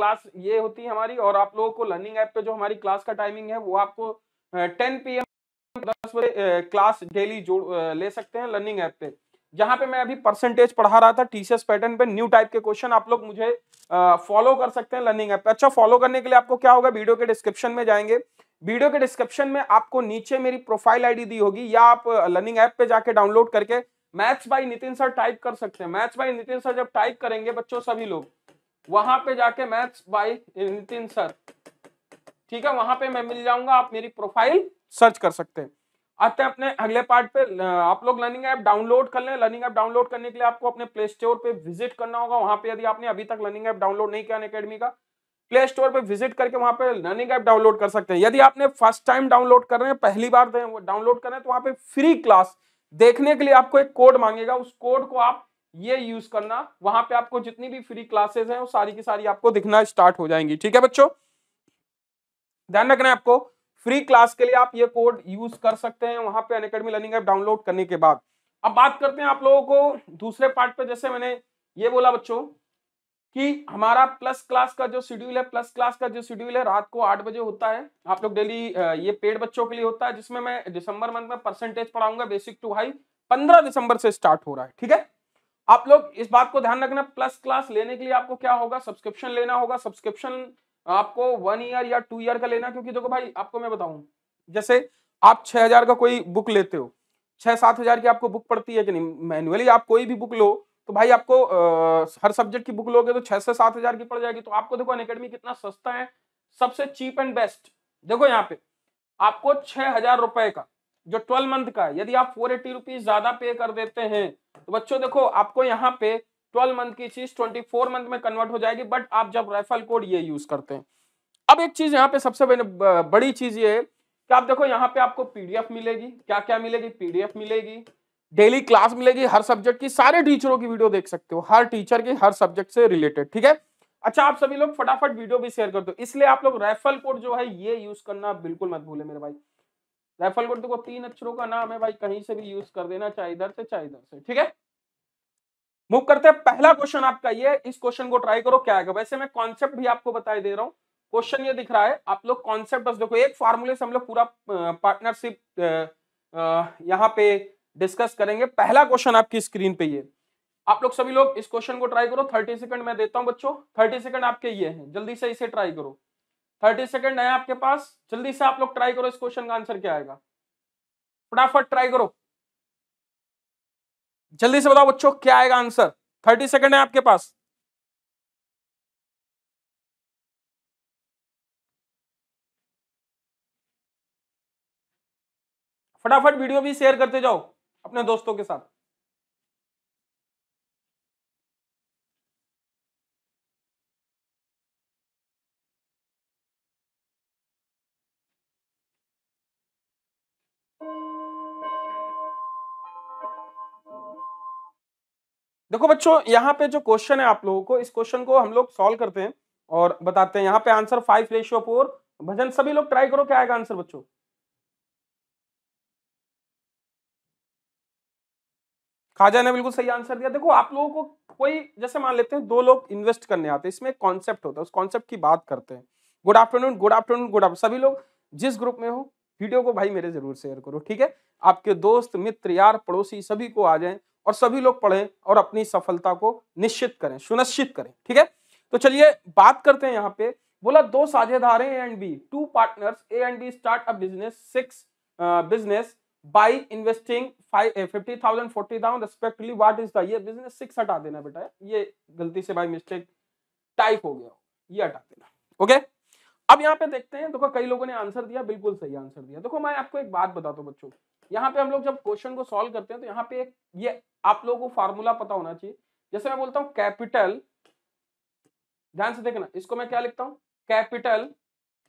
Class ये होती है हमारी और आप लोगों को लर्निंग ऐप पे जो हमारी क्लास का टाइमिंग है वो आपको टेन पी एम दस बजे क्लास डेली जोड़ ले सकते हैं लर्निंग ऐप पे जहाँ पे मैं अभी परसेंटेज पढ़ा रहा था टीसीएस पैटर्न पे न्यू टाइप के क्वेश्चन आप लोग मुझे फॉलो कर सकते हैं लर्निंग ऐप पे अच्छा फॉलो करने के लिए आपको क्या होगा वीडियो के डिस्क्रिप्शन में जाएंगे वीडियो के डिस्क्रिप्शन में आपको नीचे मेरी प्रोफाइल आईडी दी होगी या आप लर्निंग ऐप पे जाके डाउनलोड करके maths by Nitin sir type कर सकते हैं मैथ्स बाई नितिन सर जब टाइप करेंगे बच्चों सभी लोग वहां पे जाके मैथ्स बाय नितिन सर ठीक है वहां पे मैं मिल जाऊंगा आप मेरी प्रोफाइल सर्च कर सकते हैं आते हैं अपने अगले पार्ट पे आप लोग लर्निंग ऐप डाउनलोड कर लें लर्निंग ऐप डाउनलोड करने के लिए आपको अपने प्ले स्टोर पे विजिट करना होगा वहां पे यदि आपने अभी तक लर्निंग ऐप डाउनलोड नहीं किया अकेडमी का प्ले स्टोर पे विजिट करके वहां पे लर्निंग ऐप डाउनलोड कर सकते हैं यदि आपने फर्स्ट टाइम डाउनलोड कर रहे हैं पहली बार डाउनलोड कर रहे हैं तो वहां पे फ्री क्लास देखने के लिए आपको एक कोड मांगेगा उस कोड को आप ये यूज करना वहां पे आपको जितनी भी फ्री क्लासेस हैं वो सारी की सारी आपको दिखना स्टार्ट हो जाएंगी ठीक है बच्चों ध्यान रखना है आपको फ्री क्लास के लिए आप ये कोड यूज कर सकते हैं वहां पे अनकेडमी लर्निंग ऐप डाउनलोड करने के बाद अब बात करते हैं आप लोगों को दूसरे पार्ट पे जैसे मैंने ये बोला बच्चों कि हमारा प्लस क्लास का जो शेड्यूल है प्लस क्लास का जो शेड्यूल है रात को आठ बजे होता है आप लोग डेली ये पेड बच्चों के लिए होता है जिसमें मैं दिसंबर मंथ में परसेंटेज पढ़ाऊंगा बेसिक टू हाई पंद्रह दिसंबर से स्टार्ट हो रहा है ठीक है आप लोग इस बात को ध्यान रखना प्लस क्लास लेने के लिए आपको क्या होगा सब्सक्रिप्शन लेना होगा सब्सक्रिप्शन आपको वन ईयर या टू ईयर का लेना क्योंकि देखो भाई आपको मैं बताऊं जैसे आप छह हजार का कोई बुक लेते हो छह सात हजार की आपको बुक पड़ती है कि नहीं मैनुअली आप कोई भी बुक लो तो भाई आपको आ, हर सब्जेक्ट की बुक लोगे तो छह से सात हजार की पड़ जाएगी तो आपको देखो अनकेडमी कितना सस्ता है सबसे चीप एंड बेस्ट देखो यहाँ पे आपको छह हजार रुपए का जो ट्वेल्व मंथ का है यदि आप फोर एट्टी रुपीज ज्यादा पे कर देते हैं तो बच्चों देखो आपको यहाँ पे ट्वेल्व मंथ की चीज ट्वेंटी फोर मंथ में कन्वर्ट हो जाएगी बट आप जब रेफरल कोड ये यूज करते हैं अब एक चीज यहाँ पे सबसे बड़ी चीज ये है कि आप देखो यहाँ पे आपको पीडीएफ मिलेगी क्या क्या मिलेगी पीडीएफ मिलेगी डेली क्लास मिलेगी हर सब्जेक्ट की सारे टीचरों की वीडियो देख सकते हो हर टीचर की हर सब्जेक्ट से रिलेटेड ठीक है अच्छा आप सभी लोग फटाफट वीडियो भी शेयर कर दो इसलिए आप लोग रेफरल कोड जो है ये यूज करना बिल्कुल मत भूले मेरे भाई रेफल कोड देखो तीन अक्षरों का नाम है भाई कहीं से भी यूज कर देना चाहे इधर से चाहे इधर से ठीक है मूव करते हैं पहला क्वेश्चन आपका ये इस क्वेश्चन को ट्राई करो क्या आएगा वैसे मैं कॉन्सेप्ट भी आपको बताई दे रहा हूँ क्वेश्चन ये दिख रहा है आप लोग कॉन्सेप्ट बस देखो एक फार्मूले से हम लोग पूरा पार्टनरशिप यहाँ पे डिस्कस करेंगे पहला क्वेश्चन आपकी स्क्रीन पे ये आप लोग सभी लोग इस क्वेश्चन को ट्राई करो थर्टी सेकंड मैं देता हूँ बच्चों थर्टी सेकंड आपके ये है जल्दी से इसे ट्राई करो थर्टी सेकेंड है आपके पास जल्दी से आप लोग ट्राई करो इस क्वेश्चन का आंसर क्या आएगा फटाफट ट्राई करो जल्दी से बताओ बच्चों क्या आएगा आंसर थर्टी सेकेंड है आपके पास फटाफट वीडियो भी शेयर करते जाओ अपने दोस्तों के साथ देखो बच्चों यहाँ पे जो क्वेश्चन है आप लोगों को इस क्वेश्चन को हम लोग सॉल्व करते हैं और बताते हैं यहाँ पे आंसर फाइव रेशियो फोर भजन सभी लोग ट्राई करो क्या आएगा आंसर बच्चों खाजा ने बिल्कुल सही आंसर दिया देखो आप लोगों को कोई जैसे मान लेते हैं दो लोग इन्वेस्ट करने आते हैं इसमें एक कॉन्सेप्ट होता है उस कॉन्सेप्ट की बात करते हैं good afternoon good afternoon good after सभी लोग जिस ग्रुप में हो वीडियो को भाई मेरे जरूर शेयर करो ठीक है आपके दोस्त मित्र यार पड़ोसी सभी को आ जाए और सभी लोग पढ़ें और अपनी सफलता को निश्चित करें सुनिश्चित करें ठीक है तो चलिए बात करते हैं यहाँ पे बोला दो साझेदार हैं A and B two partners A and B start a business six business by investing fifty thousand forty thousand respectively what is the ये बिजनेस सिक्स हटा देना बेटा ये गलती से भाई मिस्टेक टाइप हो गया ये हटा देना ओके अब यहाँ पे देखते हैं देखो कई लोगों ने आंसर दिया बिल्कुल सही आंसर दिया देखो मैं आपको एक बात बताता हूँ बच्चों यहाँ पे हम लोग जब क्वेश्चन को सोल्व करते हैं तो यहाँ पे एक ये आप लोगों को फार्मूला पता होना चाहिए जैसे मैं बोलता हूँ कैपिटल ध्यान से देखना इसको मैं क्या लिखता हूँ कैपिटल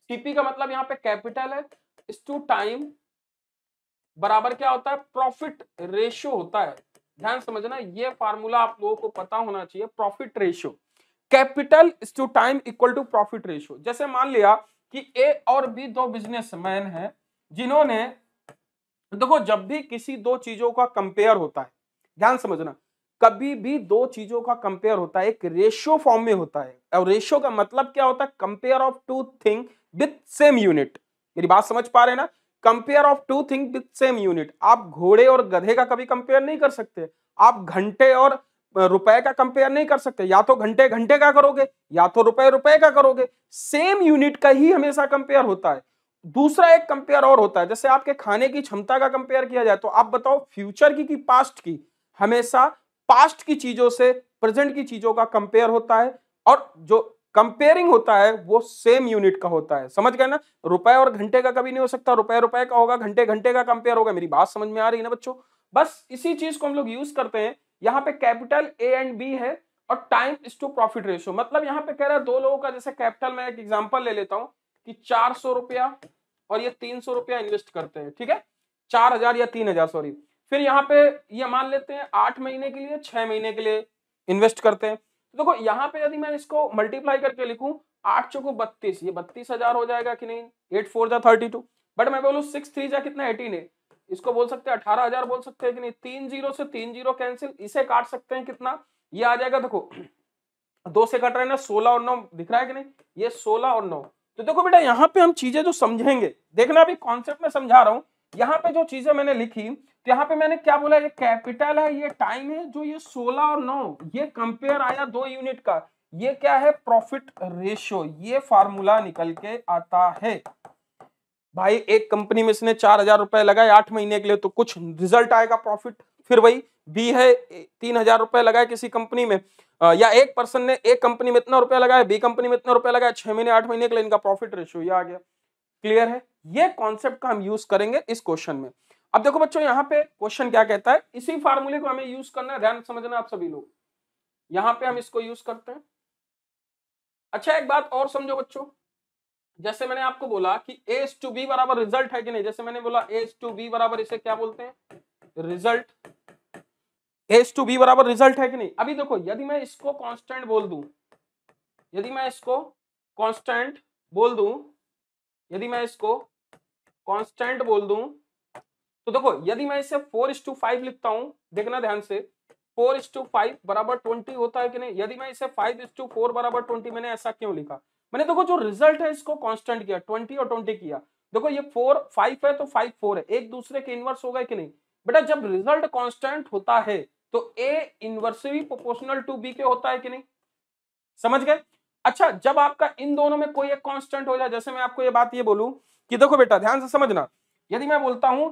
टीपी का मतलब यहाँ पे कैपिटल है इस टू टाइम बराबर क्या होता है प्रॉफिट रेशियो होता है ध्यान समझना ये फार्मूला आप लोगों को पता होना चाहिए profit ratio capital is to time equal to profit ratio जैसे मान लिया कि ए और बी दो बिजनेसमैन हैं जिन्होंने देखो जब भी किसी दो चीजों का कंपेयर होता है ध्यान समझना कभी भी दो चीजों का कंपेयर होता है एक रेशियो फॉर्म में होता है और रेशियो का मतलब क्या होता है compare of two thing with same unit मेरी बात समझ पा रहे ना compare of two thing with same unit आप घोड़े और गधे का कभी कंपेयर नहीं कर सकते आप घंटे और रुपए का कंपेयर नहीं कर सकते या तो घंटे घंटे का करोगे या तो रुपए रुपए का करोगे सेम यूनिट का ही हमेशा कंपेयर होता है दूसरा एक कंपेयर और होता है जैसे आपके खाने की क्षमता का कंपेयर किया जाए तो आप बताओ फ्यूचर की कि पास्ट की हमेशा पास्ट की चीजों से प्रेजेंट की चीजों का कंपेयर होता है और जो कंपेयरिंग होता है वो सेम यूनिट का होता है समझ गए ना रुपए और घंटे का कभी नहीं हो सकता रुपए रुपए का होगा घंटे घंटे का कंपेयर होगा मेरी बात समझ में आ रही है ना बच्चों बस इसी चीज को हम लोग यूज करते हैं यहाँ पे कैपिटल ए एंड बी है और time is to profit ratio मतलब यहाँ पे कह रहा है दो लोगों का जैसे कैपिटल मैं एक एग्जाम्पल ले लेता हूँ कि चार सौ रुपया और ये तीन सौ रुपया इन्वेस्ट करते हैं ठीक है चार हजार या तीन हजार सॉरी फिर यहाँ पे ये मान लेते हैं आठ महीने के लिए छह महीने के लिए इन्वेस्ट करते हैं तो देखो यहाँ पे यदि मैं इसको मल्टीप्लाई करके लिखूं आठ चौको बत्तीस ये बत्तीस हजार हो जाएगा कि नहीं एट फोर जा थर्टी टू बट मैं बोलू सिक्स थ्री जा कितना एटीन है इसको बोल सकते हैं अठारह हजार बोल सकते हैं कि नहीं तीन जीरो से तीन जीरो कैंसिल इसे काट सकते हैं कितना ये आ जाएगा देखो दो से कट रहे ना सोलह और नौ दिख रहा है कि नहीं ये सोलह और नौ तो देखो बेटा यहाँ पे हम चीजें जो समझेंगे देखना अभी कॉन्सेप्ट में समझा रहा हूँ यहाँ पे जो चीजें मैंने लिखी तो यहाँ पे मैंने क्या बोला ये कैपिटल है ये टाइम है जो ये सोलह और नौ ये कंपेयर आया दो यूनिट का ये क्या है प्रॉफिट रेशियो ये फार्मूला निकल के आता है भाई एक कंपनी में इसने चार हजार रुपए लगाए आठ महीने के लिए तो कुछ रिजल्ट आएगा प्रॉफिट फिर वही बी है तीन हजार रुपए लगाए किसी कंपनी में या एक पर्सन ने एक कंपनी में इतना रुपया लगाया बी कंपनी में इतना रुपया लगाया छह महीने आठ महीने के लिए इनका प्रॉफिट रेशियो ये आ गया क्लियर है ये कॉन्सेप्ट का हम यूज करेंगे इस क्वेश्चन में अब देखो बच्चों यहाँ पे क्वेश्चन क्या कहता है इसी फार्मूले को हमें यूज करना है ध्यान समझना आप सभी लोग यहाँ पे हम इसको यूज करते हैं अच्छा एक बात और समझो बच्चों जैसे मैंने आपको बोला कि ए टू बी बराबर रिजल्ट है कि नहीं जैसे मैंने बोला ए टू बी बराबर इसे क्या बोलते हैं रिजल्ट एस टू बी बराबर रिजल्ट है कि नहीं अभी देखो यदि मैं इसको कांस्टेंट बोल दूं यदि मैं इसको कांस्टेंट बोल दूं यदि मैं इसको कांस्टेंट बोल दूं तो देखो यदि मैं इसे फोर इस टू फाइव लिखता हूं देखना ध्यान से फोर इस टू फाइव बराबर ट्वेंटी होता है कि नहीं यदि मैं इसे फाइव इस टू फोर बराबर ट्वेंटी मैंने ऐसा क्यों लिखा मैंने देखो जो रिजल्ट है इसको कॉन्स्टेंट किया ट्वेंटी और ट्वेंटी किया देखो ये फोर फाइव है तो फाइव फोर है एक दूसरे के इनवर्स होगा कि नहीं बेटा जब रिजल्ट कांस्टेंट होता है तो A inversely proportional to B के होता है कि नहीं समझ गए अच्छा जब आपका इन दोनों में कोई एक कांस्टेंट हो जाए जैसे मैं आपको ये बात ये बोलूं कि देखो बेटा ध्यान से समझना यदि मैं बोलता हूं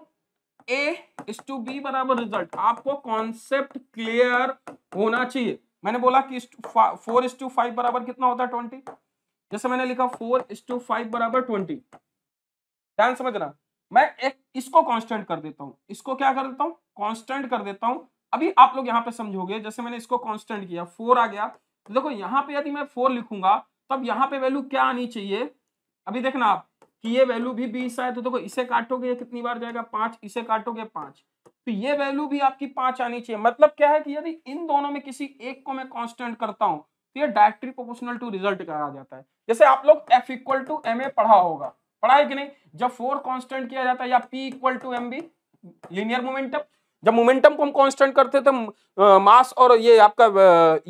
ए इस टू बी बराबर रिजल्ट आपको कॉन्सेप्ट क्लियर होना चाहिए मैंने बोला कि फोर इस टू फाइव बराबर कितना होता है ट्वेंटी जैसे मैंने लिखा फोर इस टू फाइव बराबर ट्वेंटी ध्यान समझना मैं एक इसको कांस्टेंट कर देता हूं इसको क्या कर देता हूं कांस्टेंट कर देता हूं अभी आप लोग यहाँ पे समझोगे जैसे मैंने इसको कॉन्स्टेंट किया फोर आ गया तो देखो यहाँ पे यदि मैं फोर लिखूंगा तो अब यहाँ पे वैल्यू क्या आनी चाहिए अभी देखना आप कि ये वैल्यू भी बीस आए तो देखो इसे काटोगे कितनी बार जाएगा पांच इसे काटोगे पांच तो ये वैल्यू भी आपकी पांच आनी चाहिए मतलब क्या है कि यदि इन दोनों में किसी एक को मैं कांस्टेंट करता हूं तो ये डायरेक्टली प्रोपोर्शनल टू रिजल्ट कहा जाता है जैसे आप लोग F equal to M A पढ़ा होगा पढ़ा है कि नहीं जब फोर कॉन्स्टेंट किया जाता है या P equal to M V linear momentum जब मोमेंटम को हम कांस्टेंट करते थे मास और ये आपका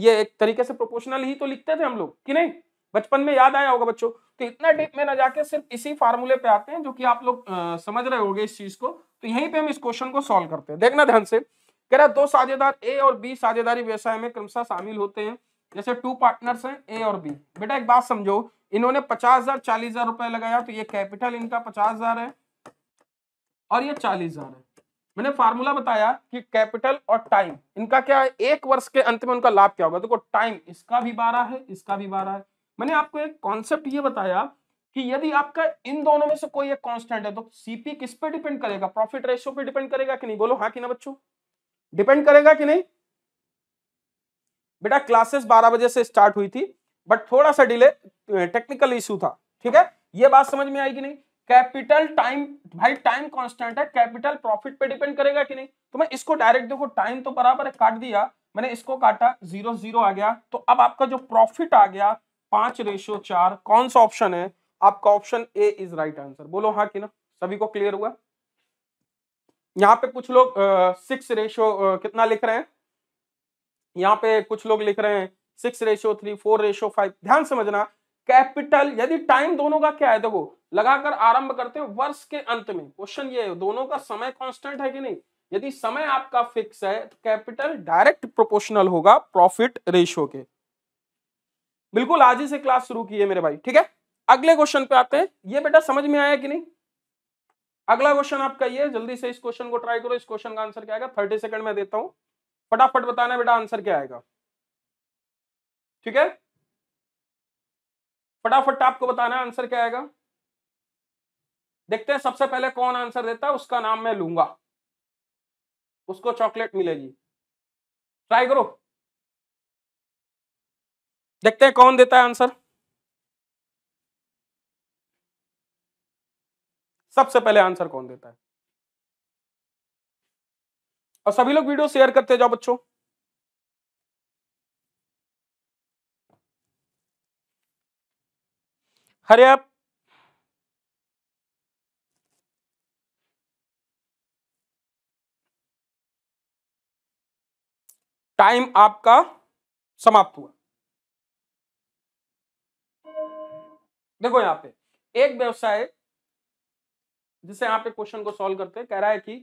ये एक तरीके से प्रोपोर्शनल ही तो लिखते थे हम लोग कि नहीं बचपन में याद आया होगा बच्चों तो इतना डीप में ना जाके सिर्फ इसी फार्मूले पे आते हैं जो कि आप लोग समझ रहे होंगे इस चीज को तो यहीं पे हम इस क्वेश्चन को सॉल्व करते हैं देखना ध्यान से कह रहा दो साझेदार ए और बी साझेदारी व्यवसाय में क्रमशः शामिल होते हैं जैसे टू पार्टनर्स हैं ए और बी बेटा एक बात समझो इन्होंने पचास हजार चालीस हजार रुपए लगाया तो ये कैपिटल इनका पचास हजार है और ये चालीस हजार है मैंने फार्मूला बताया कि कैपिटल और टाइम इनका क्या है एक वर्ष के अंत में उनका लाभ क्या होगा देखो टाइम इसका भी बारह है इसका भी बारह है मैंने आपको एक कॉन्सेप्ट ये बताया कि यदि आपका इन दोनों में से कोई एक कांस्टेंट है तो सीपी किस पे डिपेंड करेगा प्रॉफिट रेशियो पे डिपेंड करेगा कि नहीं बोलो हाँ कि ना बच्चों डिपेंड करेगा कि नहीं बेटा क्लासेस 12 बजे से स्टार्ट हुई थी बट थोड़ा सा डिले टेक्निकल इश्यू था ठीक है ये बात समझ में आई कि नहीं कैपिटल टाइम भाई टाइम कांस्टेंट है कैपिटल प्रॉफिट पे डिपेंड करेगा कि नहीं तो मैं इसको डायरेक्ट देखो टाइम तो बराबर है काट दिया मैंने इसको काटा जीरो जीरो आ गया तो अब आपका जो प्रॉफिट आ गया पांच रेशियो चार कौन सा ऑप्शन है आपका option A is right answer बोलो हाँ कि ना सभी को क्लियर हुआ यहाँ पे कुछ लोग सिक्स रेशियो कितना लिख रहे हैं यहाँ पे कुछ लोग लिख रहे हैं six ratio three four ratio five ध्यान समझना कैपिटल यदि टाइम दोनों का क्या है देखो लगाकर आरंभ करते हैं वर्ष के अंत में क्वेश्चन ये है दोनों का समय कांस्टेंट है कि नहीं यदि समय आपका फिक्स है तो कैपिटल डायरेक्ट प्रोपोर्शनल होगा प्रॉफिट रेशियो के बिल्कुल आज ही से क्लास शुरू की है मेरे भाई ठीक है अगले क्वेश्चन पे आते हैं ये बेटा समझ में आया कि नहीं अगला क्वेश्चन आपका ये जल्दी से इस क्वेश्चन को ट्राई करो इस क्वेश्चन का आंसर क्या आएगा थर्टी सेकंड में देता हूं फटाफट बताना बेटा आंसर क्या आएगा ठीक है फटाफट आपको बताना आंसर क्या आएगा देखते हैं सबसे पहले कौन आंसर देता है उसका नाम मैं लूंगा उसको चॉकलेट मिलेगी ट्राई करो देखते हैं कौन देता है आंसर सबसे पहले आंसर कौन देता है और सभी लोग वीडियो शेयर करते जाओ बच्चों हरे आप टाइम आपका समाप्त हुआ देखो यहां पे एक व्यवसाय जिसे यहां पे क्वेश्चन को सॉल्व करते हैं कह रहा है कि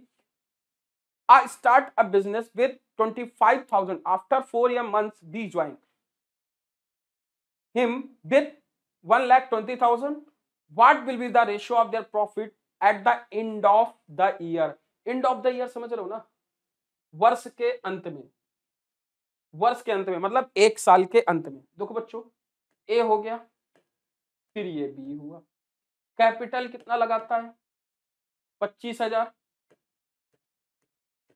I start a business with 25,000 after four या months B join him with one lakh twenty thousand what will be the ratio of their profit at the end of the year end of the year समझ रहे हो ना वर्ष के अंत में वर्ष के अंत में मतलब एक साल के अंत में देखो बच्चों ए हो गया फिर ये बी हुआ कैपिटल कितना लगाता है पच्चीस हजार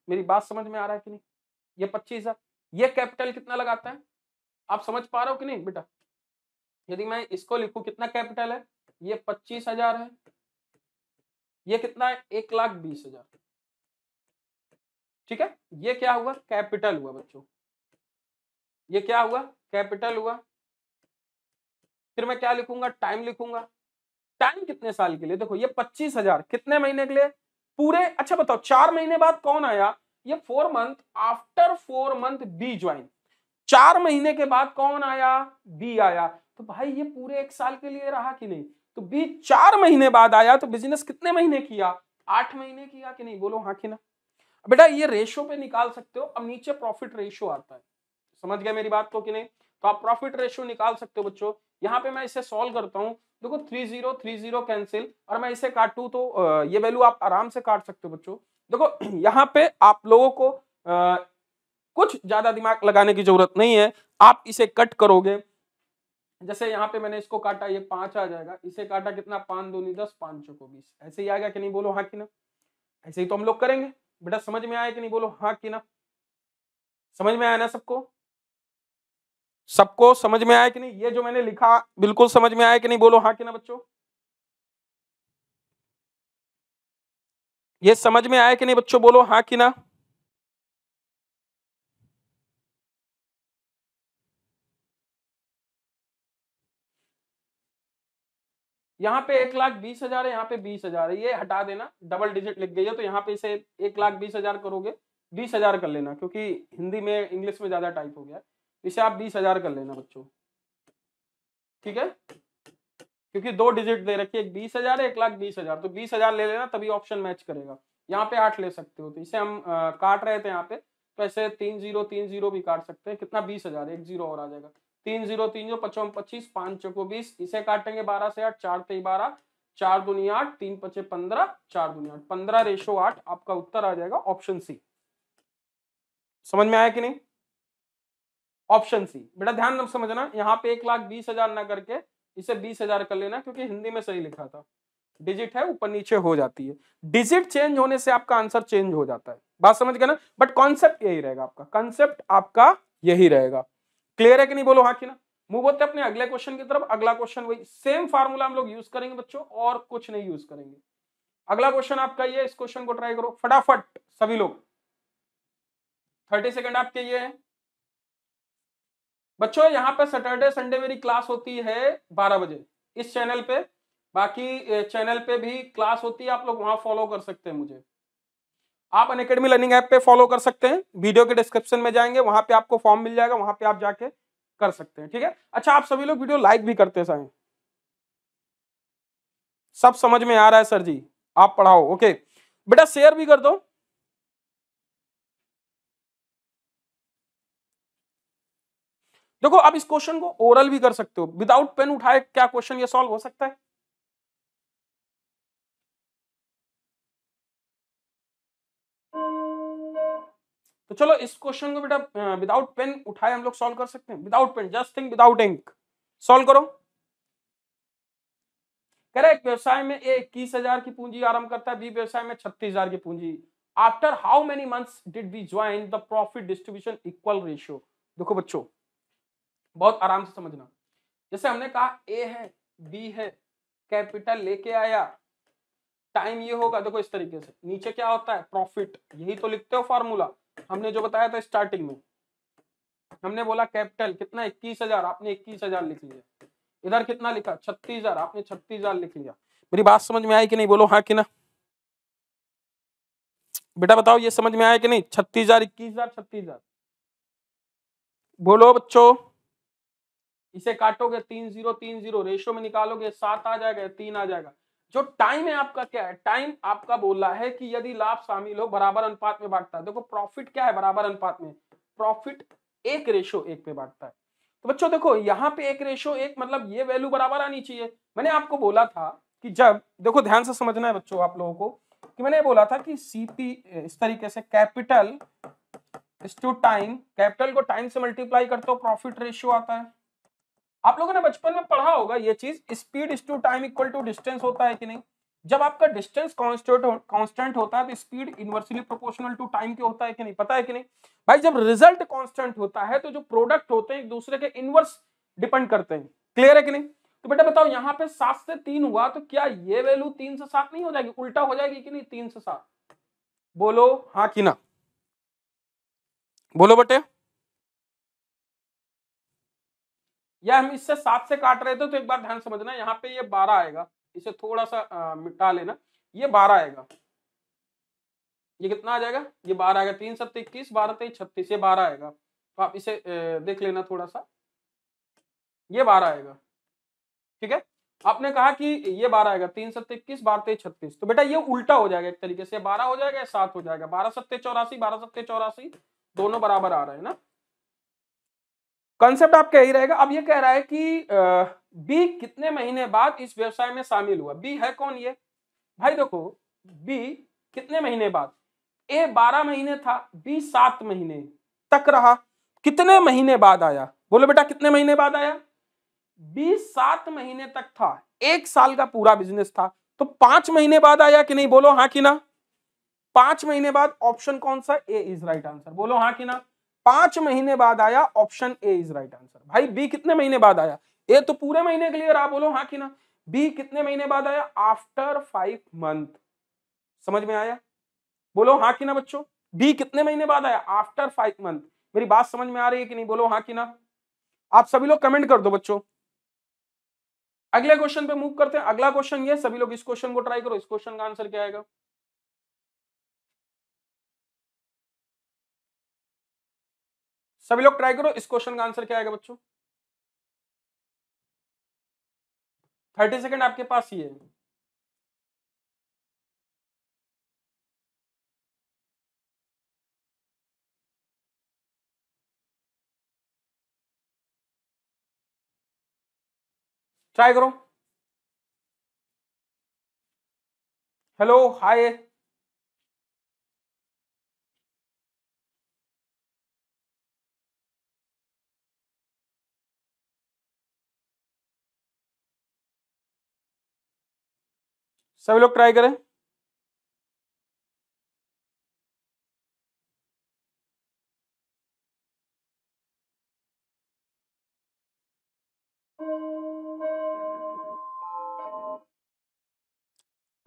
मेरी बात समझ में आ रहा है कि नहीं ये पच्चीस हजार ये कैपिटल कितना लगाता है आप समझ पा रहे हो कि नहीं बेटा यदि मैं इसको लिखू कितना कैपिटल है ये पच्चीस हजार है ये कितना है एक लाख बीस हजार ठीक है ये क्या हुआ कैपिटल हुआ बच्चों ये क्या हुआ कैपिटल हुआ फिर मैं क्या लिखूंगा टाइम लिखूंगा टाइम कितने साल के लिए देखो ये पच्चीस हजार कितने महीने के लिए पूरे अच्छा बताओ चार महीने बाद कौन आया ये four month after four month B join चार महीने के बाद कौन आया बी आया तो भाई ये पूरे एक साल के लिए रहा कि नहीं तो बीच चार महीने बाद आया तो बिजनेस कितने महीने किया आठ महीने किया कि नहीं बोलो हाँ कि ना बेटा ये रेशो पे निकाल सकते हो अब नीचे प्रॉफिट रेशो आता है समझ गया मेरी बात को कि नहीं तो आप प्रॉफिट रेशो निकाल सकते हो बच्चों यहाँ पे मैं इसे सॉल्व करता हूँ देखो three zero three zero cancel और मैं इसे काटू तो ये वैल्यू आप आराम से काट सकते हो बच्चों देखो यहाँ पे आप लोगों को आ, कुछ ज्यादा दिमाग लगाने की जरूरत नहीं है आप इसे कट करोगे जैसे यहाँ पे मैंने इसको काटा ये पांच आ जाएगा इसे काटा कितना पांच दूनी दस पांच चौको बीस ऐसे ही आएगा कि नहीं बोलो हाँ कि ना ऐसे ही तो हम लोग करेंगे बेटा समझ में आया कि नहीं बोलो हाँ कि ना समझ में आया ना सबको सबको समझ में आया कि नहीं ये जो मैंने लिखा बिल्कुल समझ में आया कि नहीं बोलो हाँ कि ना बच्चों ये समझ में आया कि नहीं बच्चों बोलो हाँ कि ना यहाँ पे एक लाख बीस हजार है यहाँ पे बीस हजार है ये हटा देना डबल डिजिट लिख गई है तो यहाँ पे इसे एक लाख बीस हजार करोगे बीस हजार कर लेना क्योंकि हिंदी में इंग्लिश में ज्यादा टाइप हो गया इसे आप बीस हजार कर लेना बच्चों ठीक है क्योंकि दो डिजिट दे रखी एक बीस हजार एक लाख बीस हजार तो बीस हजार ले लेना तभी ऑप्शन मैच करेगा यहाँ पे आठ ले सकते हो तो इसे हम आ, काट रहे थे यहाँ पे तो ऐसे तीन जीरो तीन जीरो भी काट सकते हैं कितना बीस हजार एक जीरो और आ जाएगा तीन जीरो तीन जो पचपन पच्चीस पांच चौको बीस इसे काटेंगे बारह से आठ चार तेई तो बारह चार दुनिया आठ तीन पचे पंद्रह चार दुनिया आठ पंद्रह रेशो आठ आपका उत्तर आ जाएगा ऑप्शन सी समझ में आया कि नहीं ऑप्शन सी बेटा ध्यान समझना यहाँ पे एक लाख बीस हजार ना करके इसे बीस हजार कर लेना क्योंकि हिंदी में सही लिखा था डिजिट है ऊपर नीचे हो जाती है डिजिट चेंज होने से आपका आंसर चेंज हो जाता है बात समझ गए ना बट कॉन्सेप्ट यही रहेगा आपका कॉन्सेप्ट आपका यही रहेगा क्लियर है कि नहीं बोलो हाँ कि ना मूव होते अपने अगले क्वेश्चन की तरफ अगला क्वेश्चन वही सेम फार्मूला हम लोग यूज करेंगे बच्चों और कुछ नहीं यूज करेंगे अगला क्वेश्चन आपका ये इस क्वेश्चन को ट्राई करो फटाफट सभी लोग थर्टी सेकेंड आपके ये है बच्चों यहाँ पे सैटरडे संडे मेरी क्लास होती है बारह बजे इस चैनल पे बाकी चैनल पे भी क्लास होती है आप लोग वहां फॉलो कर सकते हैं मुझे आप अन अकेडमी लर्निंग ऐप पे फॉलो कर सकते हैं वीडियो के डिस्क्रिप्शन में जाएंगे वहां पे आपको फॉर्म मिल जाएगा वहां पे आप जाके कर सकते हैं ठीक है अच्छा आप सभी लोग वीडियो लाइक भी करते हैं सब समझ में आ रहा है सर जी आप पढ़ाओ ओके बेटा शेयर भी कर दो देखो आप इस क्वेश्चन को ओरल भी कर सकते हो विदाउट पेन उठाए क्या क्वेश्चन ये सॉल्व हो सकता है तो चलो इस क्वेश्चन को बेटा विदाउट पेन उठाए हम लोग सॉल्व कर सकते हैं without pen just think without ink solve करो कह रहा व्यवसाय में ए इक्कीस हजार की पूंजी आरंभ करता है बी व्यवसाय में छत्तीस हजार की पूंजी after how many months did we join the profit distribution equal ratio देखो बच्चों बहुत आराम से समझना जैसे हमने कहा ए है बी है कैपिटल लेके आया टाइम ये होगा देखो इस तरीके से नीचे क्या होता है प्रॉफिट यही तो लिखते हो फॉर्मूला हमने जो बताया था स्टार्टिंग में हमने बोला कैपिटल कितना इक्कीस हजार आपने इक्कीस हजार लिख लिया इधर कितना लिखा छत्तीस हजार आपने छत्तीस हजार लिख लिया मेरी बात समझ में आई कि नहीं बोलो हाँ कि ना बेटा बताओ ये समझ में आया कि नहीं छत्तीस हजार इक्कीस हजार छत्तीस हजार बोलो बच्चों इसे काटोगे तीन जीरो तीन जीरो रेशो में निकालोगे सात आ जाएगा तीन आ जाएगा जो टाइम है आपका क्या है टाइम आपका बोला है कि यदि लाभ शामिल हो बराबर अनुपात में बांटता है देखो प्रॉफिट क्या है बराबर अनुपात में प्रॉफिट एक रेशो एक पे बांटता है तो बच्चों देखो यहाँ पे एक रेशो एक मतलब ये वैल्यू बराबर आनी चाहिए मैंने आपको बोला था कि जब देखो ध्यान से समझना है बच्चों आप लोगों को कि मैंने बोला था कि सीपी इस तरीके से capital is to time capital को टाइम से मल्टीप्लाई करते हो प्रॉफिट रेशियो आता है आप लोगों ने बचपन में पढ़ा होगा ये चीज speed is to time equal to distance होता है कि नहीं जब आपका डिस्टेंस कांस्टेंट कांस्टेंट होता है तो speed inversely proportional to time के होता है कि नहीं पता है कि नहीं भाई जब रिजल्ट कांस्टेंट होता है तो जो प्रोडक्ट होते हैं एक दूसरे के इनवर्स डिपेंड करते हैं क्लियर है कि नहीं तो बेटा बताओ यहाँ पे सात से तीन हुआ तो क्या ये वैल्यू तीन से सात नहीं हो जाएगी उल्टा हो जाएगी कि नहीं तीन से सात बोलो हाँ कि ना बोलो बेटे या हम इससे सात से काट रहे थे तो एक बार ध्यान समझना यहाँ पे ये बारह आएगा इसे थोड़ा सा आ, मिटा लेना ये बारह आएगा ये कितना आ जाएगा ये बारह आएगा तीन सत्तर इक्कीस बारह तेईस छत्तीस ये बारह आएगा तो आप इसे देख लेना थोड़ा सा ये बारह आएगा ठीक है आपने कहा कि ये बारह आएगा तीन सत्य इक्कीस बारह तेईस छत्तीस तो बेटा ये उल्टा हो जाएगा एक तरीके से बारह हो जाएगा सात हो जाएगा बारह सत्य चौरासी बारह सत्य चौरासी दोनों बराबर आ रहे हैं ना कॉन्सेप्ट आपका यही रहेगा अब ये कह रहा है कि बी कितने महीने बाद इस व्यवसाय में शामिल हुआ बी है कौन ये भाई देखो बी कितने महीने बाद ए बारह महीने था बी सात महीने तक रहा कितने महीने बाद आया बोलो बेटा कितने महीने बाद आया बी सात महीने तक था एक साल का पूरा बिजनेस था तो पांच महीने बाद आया कि नहीं बोलो हाँ कि ना पांच महीने बाद ऑप्शन कौन सा ए इज राइट आंसर बोलो हाँ कि ना पांच महीने बाद आया option A is right answer भाई बी कितने महीने बाद आया ए तो पूरे महीने के लिए बोलो हाँ कि ना बी कितने महीने बाद आया आफ्टर फाइव मंथ समझ में आया बोलो हाँ कि ना बच्चों बी कितने महीने बाद आया आफ्टर फाइव मंथ मेरी बात समझ में आ रही है कि नहीं बोलो हाँ कि ना आप सभी लोग कमेंट कर दो बच्चों अगले क्वेश्चन पे मूव करते हैं अगला क्वेश्चन ये सभी लोग इस क्वेश्चन को ट्राई करो इस क्वेश्चन का आंसर क्या आएगा सभी लोग ट्राई करो इस क्वेश्चन का आंसर क्या आएगा बच्चों थर्टी सेकेंड आपके पास ही है ट्राई करो हेलो हाय सभी लोग ट्राई करें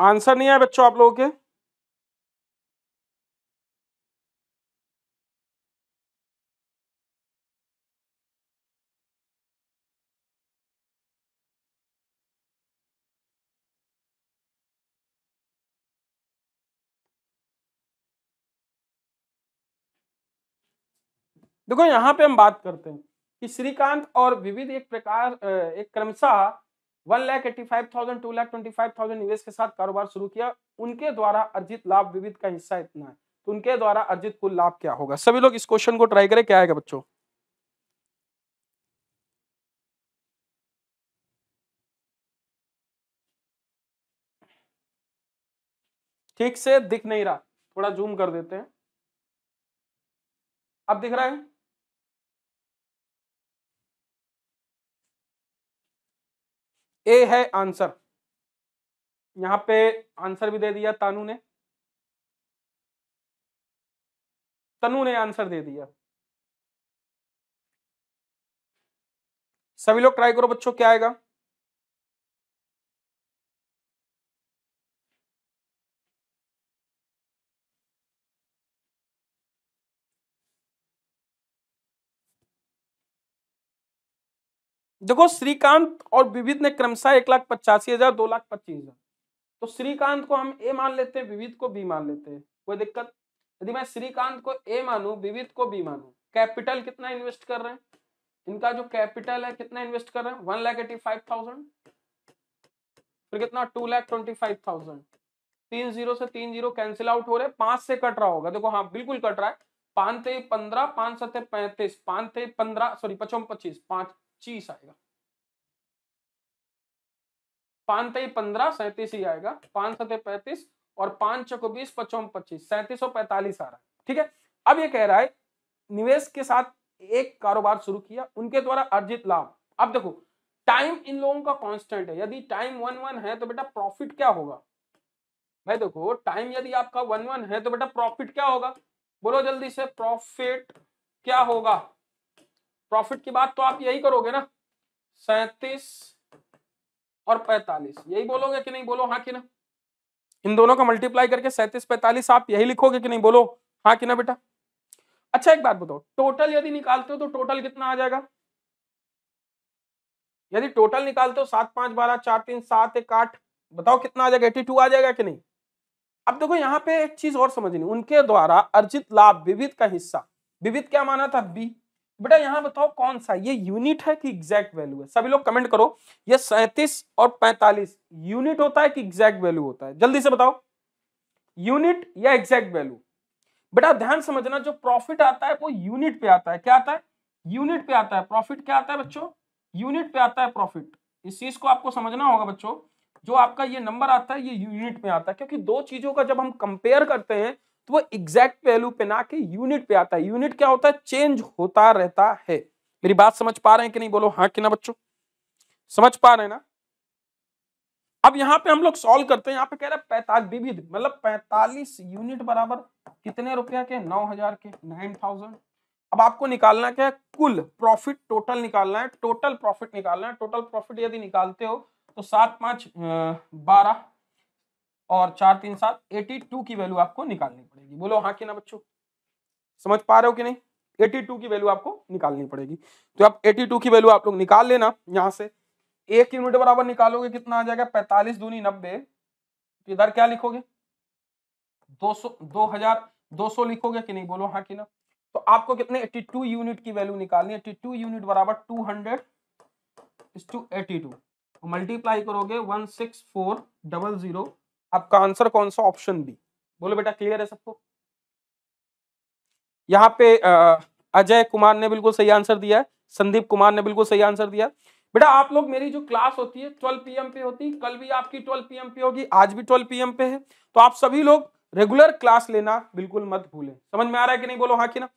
आंसर नहीं है बच्चों आप लोगों के देखो यहाँ पे हम बात करते हैं कि श्रीकांत और विविध एक प्रकार एक क्रमशः one lakh eighty five thousand two lakh twenty five thousand निवेश के साथ कारोबार शुरू किया उनके द्वारा अर्जित लाभ विविध का हिस्सा इतना है तो उनके द्वारा अर्जित कुल लाभ क्या होगा सभी लोग इस क्वेश्चन को ट्राई करें क्या आएगा बच्चों ठीक से दिख नहीं रहा थोड़ा जूम कर देते हैं अब दिख रहा है ए है आंसर यहां पे आंसर भी दे दिया तानु ने तनु ने आंसर दे दिया सभी लोग ट्राई करो बच्चों क्या आएगा देखो श्रीकांत और विविध ने क्रमशः एक लाख पचासी हजार दो लाख पच्चीस हजार तो श्रीकांत को हम ए मान लेते हैं विविध को बी मान लेते हैं कोई दिक्कत यदि मैं श्रीकांत को ए मानू विविध को बी मानू कैपिटल कितना इन्वेस्ट कर रहे हैं इनका जो कैपिटल है कितना इन्वेस्ट कर रहे हैं one lakh eighty five thousand फिर कितना two lakh twenty five thousand तीन जीरो से तीन जीरो कैंसिल आउट हो रहे हैं पांच से कट रहा होगा देखो हाँ बिल्कुल कट रहा है पांच तेईस पंद्रह पांच सत्य पैंतीस पांच तेईस पंद्रह सॉरी पचपन पच्चीस पांच पच्चीस आएगा पांच तई पंद्रह सैंतीस ही आएगा पांच सतह पैंतीस और पांच चौको बीस पचौन पच्चीस सैंतीस और पैंतालीस आ रहा है ठीक है अब ये कह रहा है निवेश के साथ एक कारोबार शुरू किया उनके द्वारा अर्जित लाभ अब देखो टाइम इन लोगों का कांस्टेंट है यदि टाइम वन वन है तो बेटा प्रॉफिट क्या होगा भाई देखो टाइम यदि आपका वन वन है तो बेटा प्रॉफिट क्या होगा बोलो जल्दी से प्रॉफिट क्या होगा प्रॉफिट की बात तो आप यही करोगे ना सैतीस और पैतालीस यही बोलोगे कि नहीं बोलो हाँ कि ना इन दोनों का मल्टीप्लाई करके सैतीस पैतालीस आप यही लिखोगे कि नहीं बोलो हाँ कि ना बेटा अच्छा एक बात बताओ टोटल यदि निकालते हो तो टोटल कितना आ जाएगा यदि टोटल निकालते हो सात पांच बारह चार तीन सात एक आठ बताओ कितना आ जाएगा एटी टू आ जाएगा कि नहीं अब देखो यहाँ पे एक चीज और समझनी उनके द्वारा अर्जित लाभ विविध का हिस्सा विविध क्या माना था बी बेटा यहाँ बताओ कौन सा ये यूनिट है कि एग्जैक्ट वैल्यू है सभी लोग कमेंट करो ये सैतीस और पैंतालीस यूनिट होता है कि एग्जैक्ट वैल्यू होता है जल्दी से बताओ यूनिट या एग्जैक्ट वैल्यू बेटा ध्यान समझना जो प्रॉफिट आता है वो यूनिट पे आता है क्या आता है यूनिट पे आता है प्रॉफिट क्या आता है बच्चों यूनिट पे आता है प्रॉफिट इस चीज को आपको समझना होगा बच्चों जो आपका ये नंबर आता है ये यूनिट में आता है क्योंकि दो चीजों का जब हम कंपेयर करते हैं तो वो एग्जैक्ट वैल्यू पे ना के यूनिट पे आता है यूनिट क्या होता है चेंज होता रहता है मेरी बात समझ पा रहे हैं कि नहीं बोलो हाँ कि ना बच्चों समझ पा रहे हैं ना अब यहाँ पे हम लोग सॉल्व करते हैं यहाँ पे कह रहे है पैतालीस विविध मतलब पैतालीस यूनिट बराबर कितने रुपया के नौ हजार के नाइन थाउजेंड अब आपको निकालना क्या है कुल प्रॉफिट टोटल निकालना है टोटल प्रॉफिट निकालना है टोटल प्रॉफिट यदि निकालते हो तो सात पांच बारह और चार तीन सात एटी टू की वैल्यू आपको निकालनी पड़ेगी बोलो हाँ कि ना बच्चों समझ पा रहे हो कि नहीं एटी टू की वैल्यू आपको निकालनी पड़ेगी तो आप एटी टू की वैल्यू आप लोग निकाल लेना यहाँ से एक यूनिट बराबर निकालोगे कितना आ जाएगा पैंतालीस दूनी नब्बे तो इधर क्या लिखोगे दो सौ दो हजार दो सौ लिखोगे कि नहीं बोलो हाँ कि ना तो आपको कितने 82 यूनिट की वैल्यू निकालनी है टू यूनिट बराबर two hundred two eighty two multiply करोगे one six four double zero आपका आंसर कौन सा ऑप्शन बी बोलो बेटा क्लियर है सबको यहाँ पे अजय कुमार ने बिल्कुल सही आंसर दिया है संदीप कुमार ने बिल्कुल सही आंसर दिया बेटा आप लोग मेरी जो क्लास होती है 12 पीएम पे होती है कल भी आपकी 12 पीएम पे होगी आज भी 12 पीएम पे है तो आप सभी लोग रेगुलर क्लास लेना बिल्कुल मत भूलें समझ में आ रहा है कि नहीं बोलो हाँ कि ना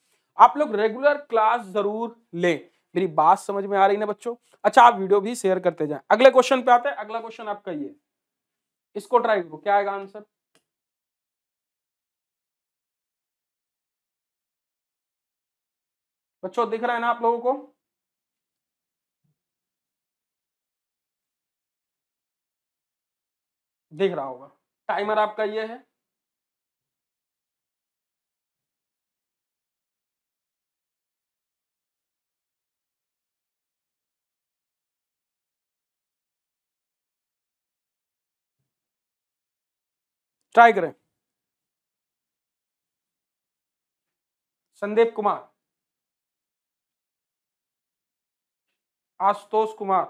आप लोग रेगुलर क्लास जरूर ले मेरी बात समझ में आ रही ना बच्चों अच्छा आप वीडियो भी शेयर करते जाए अगले क्वेश्चन पे आते हैं अगला क्वेश्चन आपका ये है इसको ट्राई करो क्या आएगा आंसर बच्चों दिख रहा है ना आप लोगों को दिख रहा होगा टाइमर आपका ये है ट्राई करें संदीप कुमार आशुतोष कुमार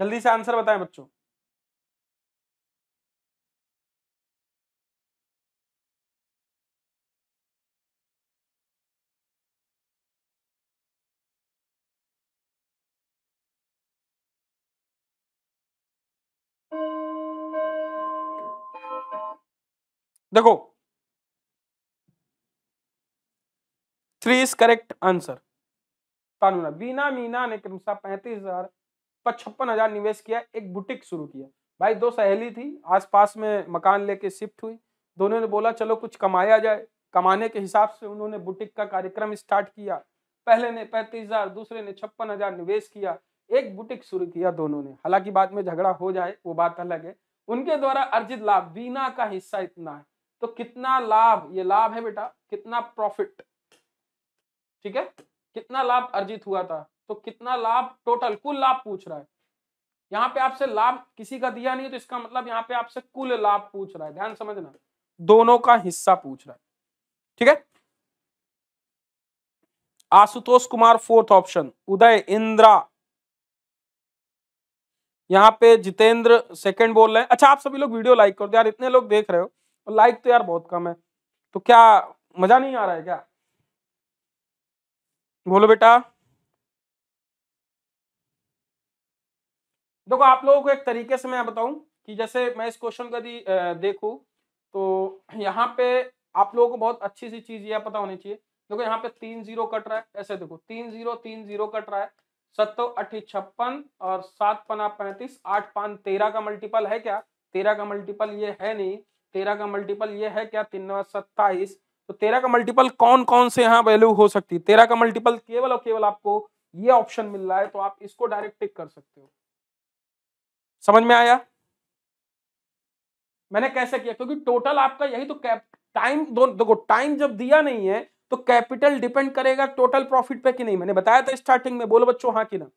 जल्दी से आंसर बताएं बच्चों देखो थ्री इज करेक्ट आंसर तानुना बीना मीना ने क्रमशः पैंतीस हजार पचपन हजार निवेश किया एक बुटीक शुरू किया भाई दो सहेली थी आसपास में मकान लेके शिफ्ट हुई दोनों ने बोला चलो कुछ कमाया जाए कमाने के हिसाब से उन्होंने बुटीक का कार्यक्रम स्टार्ट किया पहले ने पैंतीस हजार दूसरे ने छप्पन हजार निवेश किया एक बुटीक शुरू किया दोनों ने हालांकि बाद में झगड़ा हो जाए वो बात अलग है उनके द्वारा अर्जित लाभ बीना का हिस्सा इतना है तो कितना लाभ ये लाभ है बेटा कितना प्रॉफिट ठीक है कितना लाभ अर्जित हुआ था तो कितना लाभ टोटल कुल लाभ पूछ रहा है यहाँ पे आपसे लाभ किसी का दिया नहीं तो इसका मतलब यहाँ पे आपसे कुल लाभ पूछ रहा है ध्यान समझना दोनों का हिस्सा पूछ रहा है ठीक है आशुतोष कुमार फोर्थ ऑप्शन उदय इंद्रा यहाँ पे जितेंद्र सेकंड बोल रहे हैं अच्छा आप सभी लोग वीडियो लाइक कर दो यार इतने लोग देख रहे हो लाइक तो यार बहुत कम है तो क्या मजा नहीं आ रहा है क्या बोलो बेटा देखो आप लोगों को एक तरीके से मैं बताऊं कि जैसे मैं इस क्वेश्चन का यदि देखू तो यहाँ पे आप लोगों को बहुत अच्छी सी चीज यह पता होनी चाहिए देखो यहाँ पे तीन जीरो कट रहा है ऐसे देखो तीन जीरो तीन जीरो कट रहा है सत्तो अठी छप्पन और सात पना पैंतीस आठ पान तेरह का मल्टीपल है क्या तेरह का मल्टीपल ये है नहीं तेरह का मल्टीपल ये है क्या तीन सत्ताईस तो तेरह का मल्टीपल कौन कौन से यहाँ वैल्यू हो सकती है तेरह का मल्टीपल केवल और केवल आपको ये ऑप्शन मिल रहा है तो आप इसको डायरेक्ट टिक कर सकते हो समझ में आया मैंने कैसे किया क्योंकि टोटल आपका यही तो कैप टाइम दोनों देखो टाइम जब दिया नहीं है तो कैपिटल डिपेंड करेगा टोटल प्रॉफिट पे कि नहीं मैंने बताया था स्टार्टिंग में बोलो बच्चों हाँ कि ना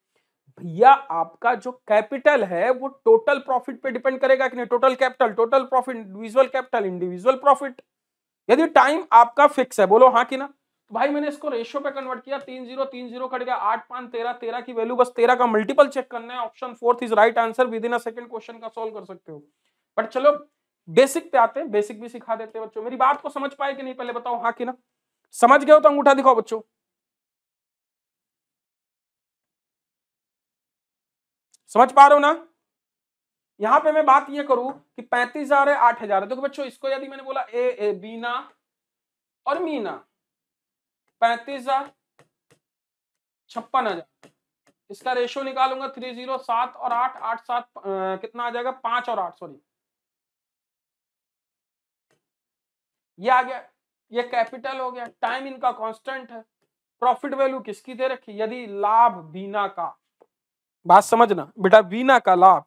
भैया आपका जो कैपिटल है वो टोटल प्रॉफिट पे डिपेंड करेगा कि नहीं total capital total profit individual capital individual profit यदि टाइम आपका फिक्स है बोलो हाँ कि ना तो भाई मैंने इसको रेशियो पे कन्वर्ट किया तीन जीरो तीन जीरो कट गया आठ पांच तेरह तेरह की वैल्यू बस तेरह का मल्टीपल चेक करना है option fourth is right answer within a second question का सोल्व कर सकते हो बट चलो बेसिक पे आते हैं बेसिक भी सिखा देते हैं बच्चों मेरी बात को समझ पाए कि नहीं पहले बताओ हाँ कि ना समझ गए तो अंगूठा दिखाओ बच्चों समझ पा रहे हो ना यहां पे मैं बात ये करूं कि पैंतीस हजार है आठ हजार है देखो बच्चों इसको यदि मैंने बोला ए ए बीना और मीना पैंतीस हजार छप्पन हजार इसका रेशियो निकालूंगा थ्री जीरो सात और आठ आठ सात कितना आ जाएगा पांच और आठ सॉरी ये आ गया ये कैपिटल हो गया टाइम इनका कांस्टेंट है प्रॉफिट वैल्यू किसकी दे रखी यदि लाभ बीना का बात समझना बेटा वीना का लाभ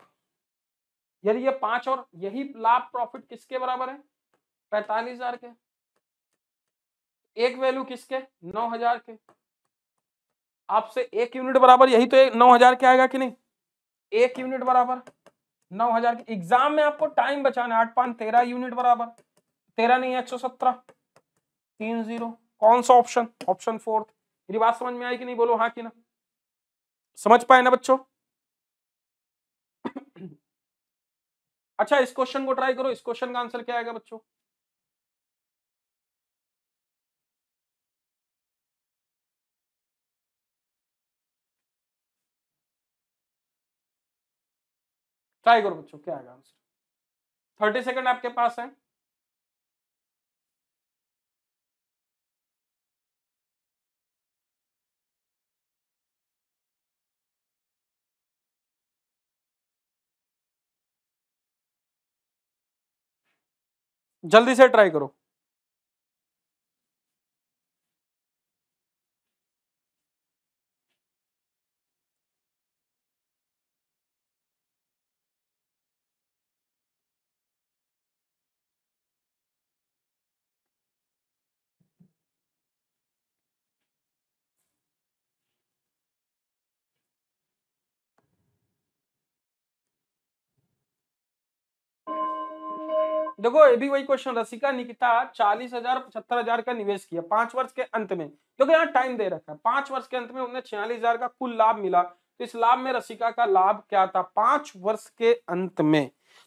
यदि ये पांच और यही लाभ प्रॉफिट किसके बराबर है पैतालीस हजार के एक वैल्यू किसके नौ हजार के आपसे एक यूनिट बराबर यही तो एक नौ हजार के आएगा कि नहीं एक यूनिट बराबर नौ हजार के एग्जाम में आपको टाइम बचाना है आठ पांच तेरह यूनिट बराबर तेरह नहीं एक सौ सत्रह तीन जीरो कौन सा ऑप्शन ऑप्शन फोर्थ मेरी बात समझ में आई कि नहीं बोलो हाँ कि ना समझ पाए ना बच्चों अच्छा इस क्वेश्चन को ट्राई करो इस क्वेश्चन का आंसर क्या आएगा बच्चों ट्राई करो बच्चों क्या आएगा आंसर थर्टी सेकेंड आपके पास है जल्दी से ट्राई करो देखो ये भी वही क्वेश्चन रसिका निकिता चालीस हजार पचहत्तर हजार का निवेश किया पांच वर्ष के अंत में क्योंकि यहाँ टाइम दे रखा है पांच वर्ष के अंत में उन्हें छियालीस हजार का कुल लाभ मिला तो इस लाभ में रसिका का लाभ क्या था पांच वर्ष के अंत में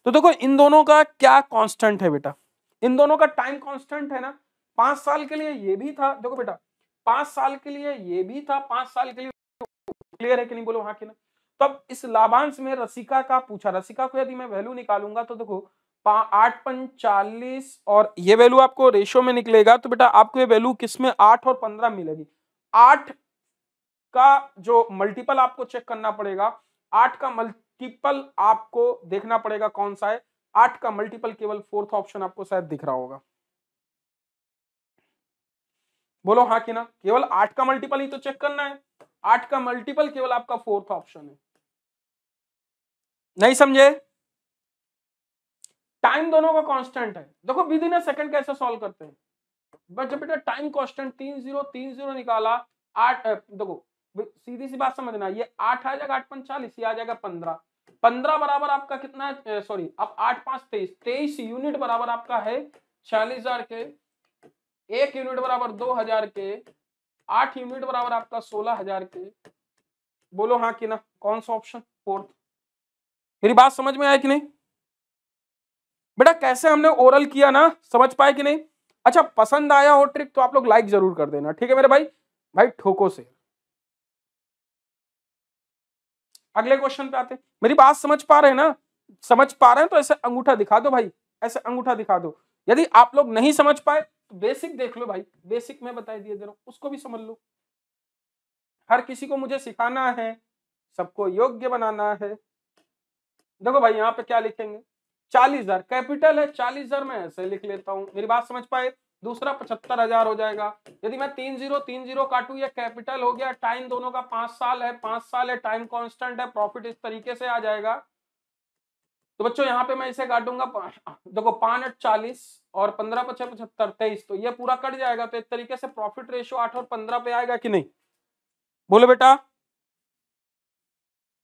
तो देखो इन दोनों का क्या कॉन्स्टेंट है बेटा इन दोनों का टाइम कॉन्स्टेंट है ना पांच साल के लिए ये भी था देखो बेटा पांच साल के लिए ये भी था पांच साल के लिए क्लियर है कि नहीं बोलो वहां के ना तब तो इस लाभांश में रसिका का पूछा रसिका को यदि मैं वैल्यू निकालूंगा तो देखो आठ पंचालीस और ये वैल्यू आपको रेशियो में निकलेगा तो बेटा आपको ये वैल्यू किसमें आठ और पंद्रह मिलेगी आठ का जो मल्टीपल आपको चेक करना पड़ेगा आठ का मल्टीपल आपको देखना पड़ेगा कौन सा है आठ का मल्टीपल केवल फोर्थ ऑप्शन आपको शायद दिख रहा होगा बोलो हाँ कि ना केवल आठ का मल्टीपल ही तो चेक करना है आठ का मल्टीपल केवल आपका फोर्थ ऑप्शन है नहीं समझे टाइम दोनों का कांस्टेंट है देखो विद इन सेकंड कैसे सॉल्व करते हैं बट जब बेटा टाइम कांस्टेंट तीन जीरो तीन जीरो निकाला आठ देखो सीधी सी बात समझना ये आठ आ जाएगा आठ पंचालीस ये आ जाएगा पंद्रह पंद्रह बराबर आपका कितना है सॉरी अब आठ पांच तेईस तेईस यूनिट बराबर आपका है छियालीस के एक यूनिट बराबर दो हजार के आठ यूनिट बराबर आपका सोलह हजार के बोलो हाँ कि ना कौन सा ऑप्शन फोर्थ मेरी बात समझ में आया कि नहीं बेटा कैसे हमने ओरल किया ना समझ पाए कि नहीं अच्छा पसंद आया हो ट्रिक तो आप लोग लाइक जरूर कर देना ठीक है मेरे भाई भाई ठोको से अगले क्वेश्चन पे आते मेरी बात समझ पा रहे हैं ना समझ पा रहे हैं तो ऐसे अंगूठा दिखा दो भाई ऐसे अंगूठा दिखा दो यदि आप लोग नहीं समझ पाए तो बेसिक देख लो भाई बेसिक में बताई दिए दे रहा उसको भी समझ लो हर किसी को मुझे सिखाना है सबको योग्य बनाना है देखो भाई यहाँ पे क्या लिखेंगे चालीस हजार कैपिटल है चालीस हजार मैं ऐसे लिख लेता हूं मेरी बात समझ पाए दूसरा पचहत्तर हजार हो जाएगा यदि मैं तीन जीरो तीन जीरो काटू ये कैपिटल हो गया टाइम दोनों का पांच साल है पांच साल है टाइम कांस्टेंट है प्रॉफिट इस तरीके से आ जाएगा तो बच्चों यहाँ पे मैं इसे काटूंगा देखो पांच अठ चालीस और पंद्रह पचे पचहत्तर तेईस तो ये पूरा कट जाएगा तो एक तरीके से प्रॉफिट रेशियो आठ और पंद्रह पे आएगा कि नहीं बोलो बेटा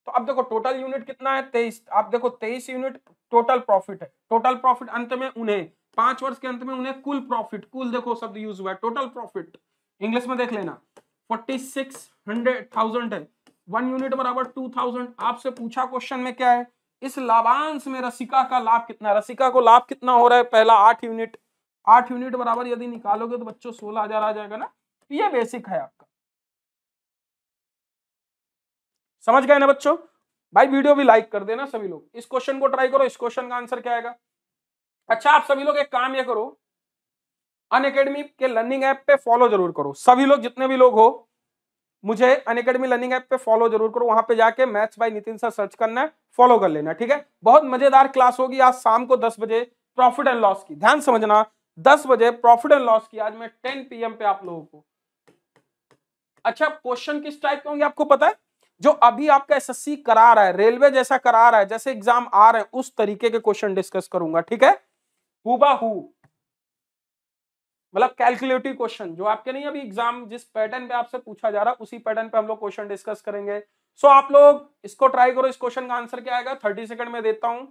तो अब देखो टोटल यूनिट कितना है तेईस आप देखो तेईस यूनिट टोटल प्रॉफिट है टोटल प्रॉफिट अंत में उन्हें पांच वर्ष के अंत में उन्हें कुल प्रॉफिट कुल देखो शब्द यूज हुआ है टोटल प्रॉफिट इंग्लिश में देख लेना फोर्टी सिक्स हंड्रेड थाउजेंड है वन यूनिट बराबर टू थाउजेंड आपसे पूछा क्वेश्चन में क्या है इस लाभांश में रसिका का लाभ कितना है रसिका को लाभ कितना हो रहा है पहला आठ यूनिट आठ यूनिट बराबर यदि निकालोगे तो बच्चों सोलह हजार आ जाएगा ना तो ये बेसिक है आप समझ गए ना बच्चों भाई वीडियो भी लाइक कर देना सभी लोग इस क्वेश्चन को ट्राई करो इस क्वेश्चन का आंसर क्या आएगा अच्छा आप सभी लोग एक काम ये करो अन अकेडमी के लर्निंग ऐप पे फॉलो जरूर करो सभी लोग जितने भी लोग हो मुझे अन अकेडमी लर्निंग ऐप पे फॉलो जरूर करो वहां पे जाके maths by Nitin sir search करना है फॉलो कर लेना ठीक है बहुत मजेदार क्लास होगी आज शाम को दस बजे प्रॉफिट एंड लॉस की ध्यान समझना दस बजे प्रॉफिट एंड लॉस की आज मैं टेन पीएम पे आप लोगों को अच्छा क्वेश्चन किस टाइप के होंगे आपको पता है जो अभी आपका एसएससी करा रहा है रेलवे जैसा करा रहा है जैसे एग्जाम आ रहे हैं उस तरीके के क्वेश्चन डिस्कस करूंगा ठीक है हुबा हु मतलब कैलकुलेटिव क्वेश्चन जो आपके नहीं अभी एग्जाम जिस पैटर्न पे आपसे पूछा जा रहा है उसी पैटर्न पे हम लोग क्वेश्चन डिस्कस करेंगे सो so, आप लोग इसको ट्राई करो इस क्वेश्चन का आंसर क्या आएगा थर्टी सेकंड में देता हूं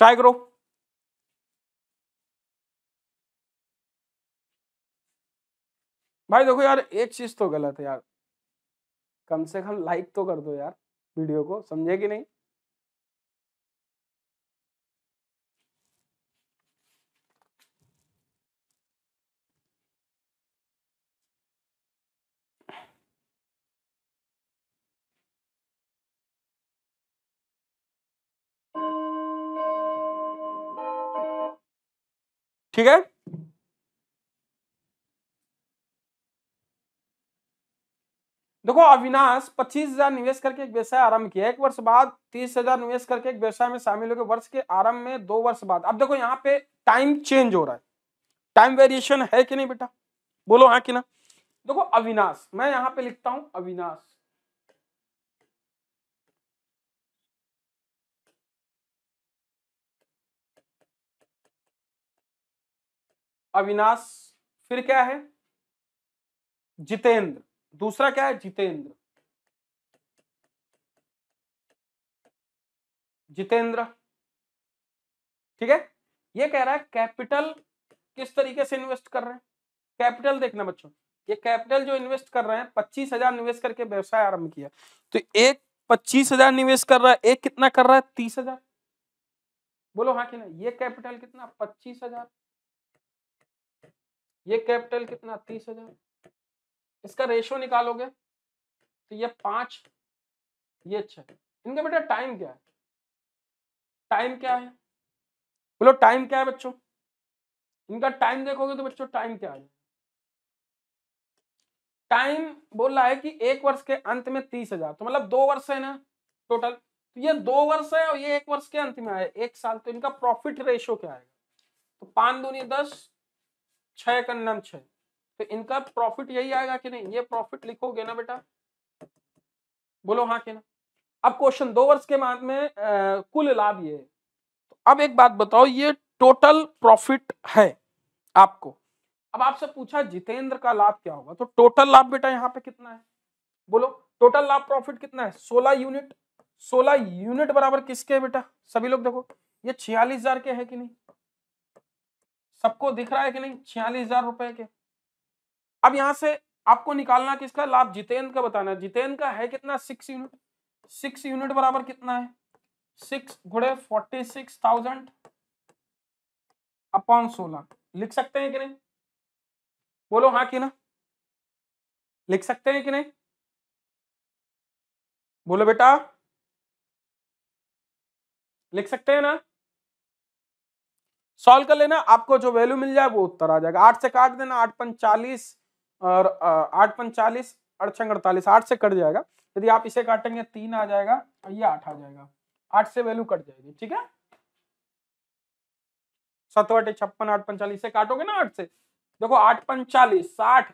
ट्राई करो भाई देखो यार एक चीज तो गलत है यार कम से कम लाइक तो कर दो यार वीडियो को समझे कि नहीं ठीक है देखो अविनाश पच्चीस हजार निवेश करके एक व्यवसाय आरंभ किया एक वर्ष बाद तीस हजार निवेश करके एक व्यवसाय में शामिल हो गए वर्ष के आरंभ में दो वर्ष बाद अब देखो यहाँ पे टाइम चेंज हो रहा है टाइम वेरिएशन है कि नहीं बेटा बोलो हाँ कि ना देखो अविनाश मैं यहाँ पे लिखता हूं अविनाश अविनाश फिर क्या है जितेंद्र दूसरा क्या है जितेंद्र जितेंद्र ठीक है ये कह रहा है कैपिटल किस तरीके से इन्वेस्ट कर रहे हैं कैपिटल देखना बच्चों ये कैपिटल जो इन्वेस्ट कर रहे हैं पच्चीस हजार निवेश करके व्यवसाय आरंभ किया तो एक पच्चीस हजार निवेश कर रहा है एक कितना कर रहा है तीस हजार बोलो हाँ कि ना ये कैपिटल कितना पच्चीस हजार ये कैपिटल कितना तीस हजार इसका रेशो निकालोगे तो ये पांच ये छह अच्छा। इनका बेटा टाइम क्या है टाइम क्या है बोलो टाइम क्या है बच्चों इनका टाइम देखोगे तो बच्चों टाइम क्या है टाइम बोल रहा है कि एक वर्ष के अंत में तीस हजार तो मतलब दो वर्ष है ना टोटल तो ये दो वर्ष है और ये एक वर्ष के अंत में आया एक साल तो इनका प्रॉफिट रेशियो क्या है तो पांच दूनी दस छह कन्नम छ तो इनका प्रॉफिट यही आएगा कि नहीं ये प्रॉफिट लिखोगे ना बेटा बोलो हाँ के ना अब क्वेश्चन दो वर्ष के बाद में आ, कुल लाभ ये है तो अब एक बात बताओ ये टोटल प्रॉफिट है आपको अब आपसे पूछा जितेंद्र का लाभ क्या होगा तो टोटल लाभ बेटा यहाँ पे कितना है बोलो टोटल लाभ प्रॉफिट कितना है सोलह यूनिट सोलह यूनिट बराबर किसके है बेटा सभी लोग देखो ये छियालीस हजार के है कि नहीं सबको दिख रहा है कि नहीं छियालीस हजार रुपए के अब यहां से आपको निकालना किसका लाभ जितेंद्र का बताना जितेंद्र का है कितना सिक्स यूनिट सिक्स यूनिट बराबर कितना है सिक्स गुड़े फोर्टी सिक्स थाउजेंड अपॉन सोलह लिख सकते हैं कि नहीं बोलो हाँ कि ना लिख सकते हैं कि नहीं बोलो बेटा लिख सकते हैं ना सॉल्व कर लेना आपको जो वैल्यू मिल जाए वो उत्तर आ जाएगा आठ से काट देना आठ पंचालीस और आठ पंचालीस चालीस अड़तालीस आठ से कट जाएगा यदि आप इसे काटेंगे तीन आ जाएगा और ये आठ आ जाएगा आठ से वैल्यू कट जाएगी ठीक है सतवटी छप्पन आठ पंचालीस से काटोगे ना आठ से देखो आठ पंचालीस साठ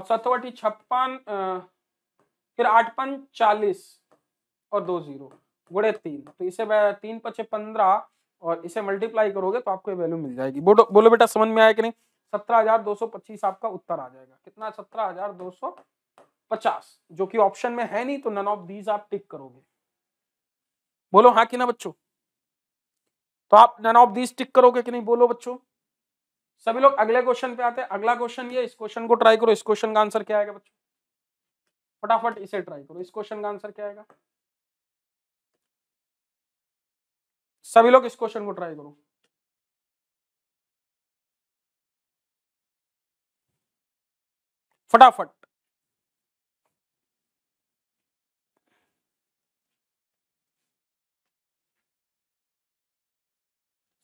अब सतवटी छप्पन फिर आठ पंचालीस और दो जीरो गुड़े तीन तो इसे तीन पचे पंद्रह और इसे मल्टीप्लाई करोगे तो आपको वैल्यू मिल जाएगी बोलो बोलो बेटा समझ में आया कि नहीं सत्रह हजार दो सौ पच्चीस आपका उत्तर आ जाएगा कितना सत्रह हजार दो सौ पचास जो कि ऑप्शन में है नहीं तो नन ऑफ दीज आप टिक करोगे बोलो हाँ कि ना बच्चों तो आप नन ऑफ दीज टिक करोगे कि नहीं बोलो बच्चों सभी लोग अगले क्वेश्चन पे आते हैं अगला क्वेश्चन ये इस क्वेश्चन को ट्राई करो इस क्वेश्चन का आंसर क्या आएगा बच्चों फटाफट इसे ट्राई करो इस क्वेश्चन का आंसर क्या आएगा सभी लोग इस क्वेश्चन को ट्राई करो फटाफट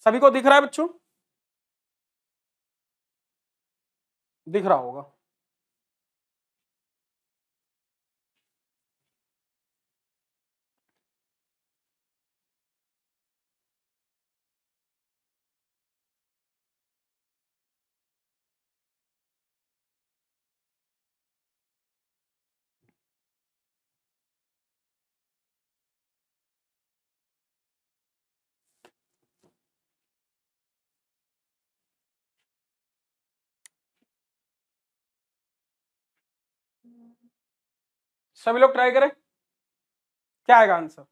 सभी को दिख रहा है बच्चों दिख रहा होगा सभी लोग ट्राई करें क्या आएगा आंसर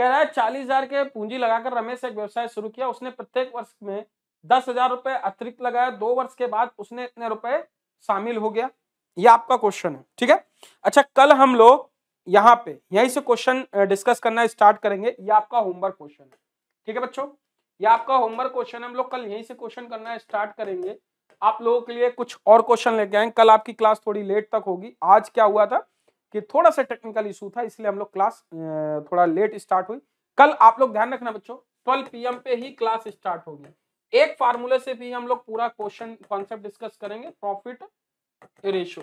कह रहा है चालीस हजार के पूंजी लगाकर रमेश एक व्यवसाय शुरू किया उसने प्रत्येक वर्ष में दस हजार रुपए अतिरिक्त लगाया दो वर्ष के बाद उसने इतने रुपए शामिल हो गया ये आपका क्वेश्चन है ठीक है अच्छा कल हम लोग यहाँ पे यहीं से क्वेश्चन डिस्कस करना स्टार्ट करेंगे ये आपका होमवर्क क्वेश्चन है ठीक है बच्चों ये आपका होमवर्क क्वेश्चन हम लोग कल यहीं से क्वेश्चन करना स्टार्ट करेंगे आप लोगों के लिए कुछ और क्वेश्चन लेके आए कल आपकी क्लास थोड़ी लेट तक होगी आज क्या हुआ था कि थोड़ा सा टेक्निकल इशू था इसलिए हम लोग क्लास थोड़ा लेट स्टार्ट हुई कल आप लोग ध्यान रखना बच्चों ट्वेल्व पी पे ही क्लास स्टार्ट होगी एक फार्मूले से भी हम लोग पूरा क्वेश्चन कॉन्सेप्ट डिस्कस करेंगे प्रॉफिट रेशो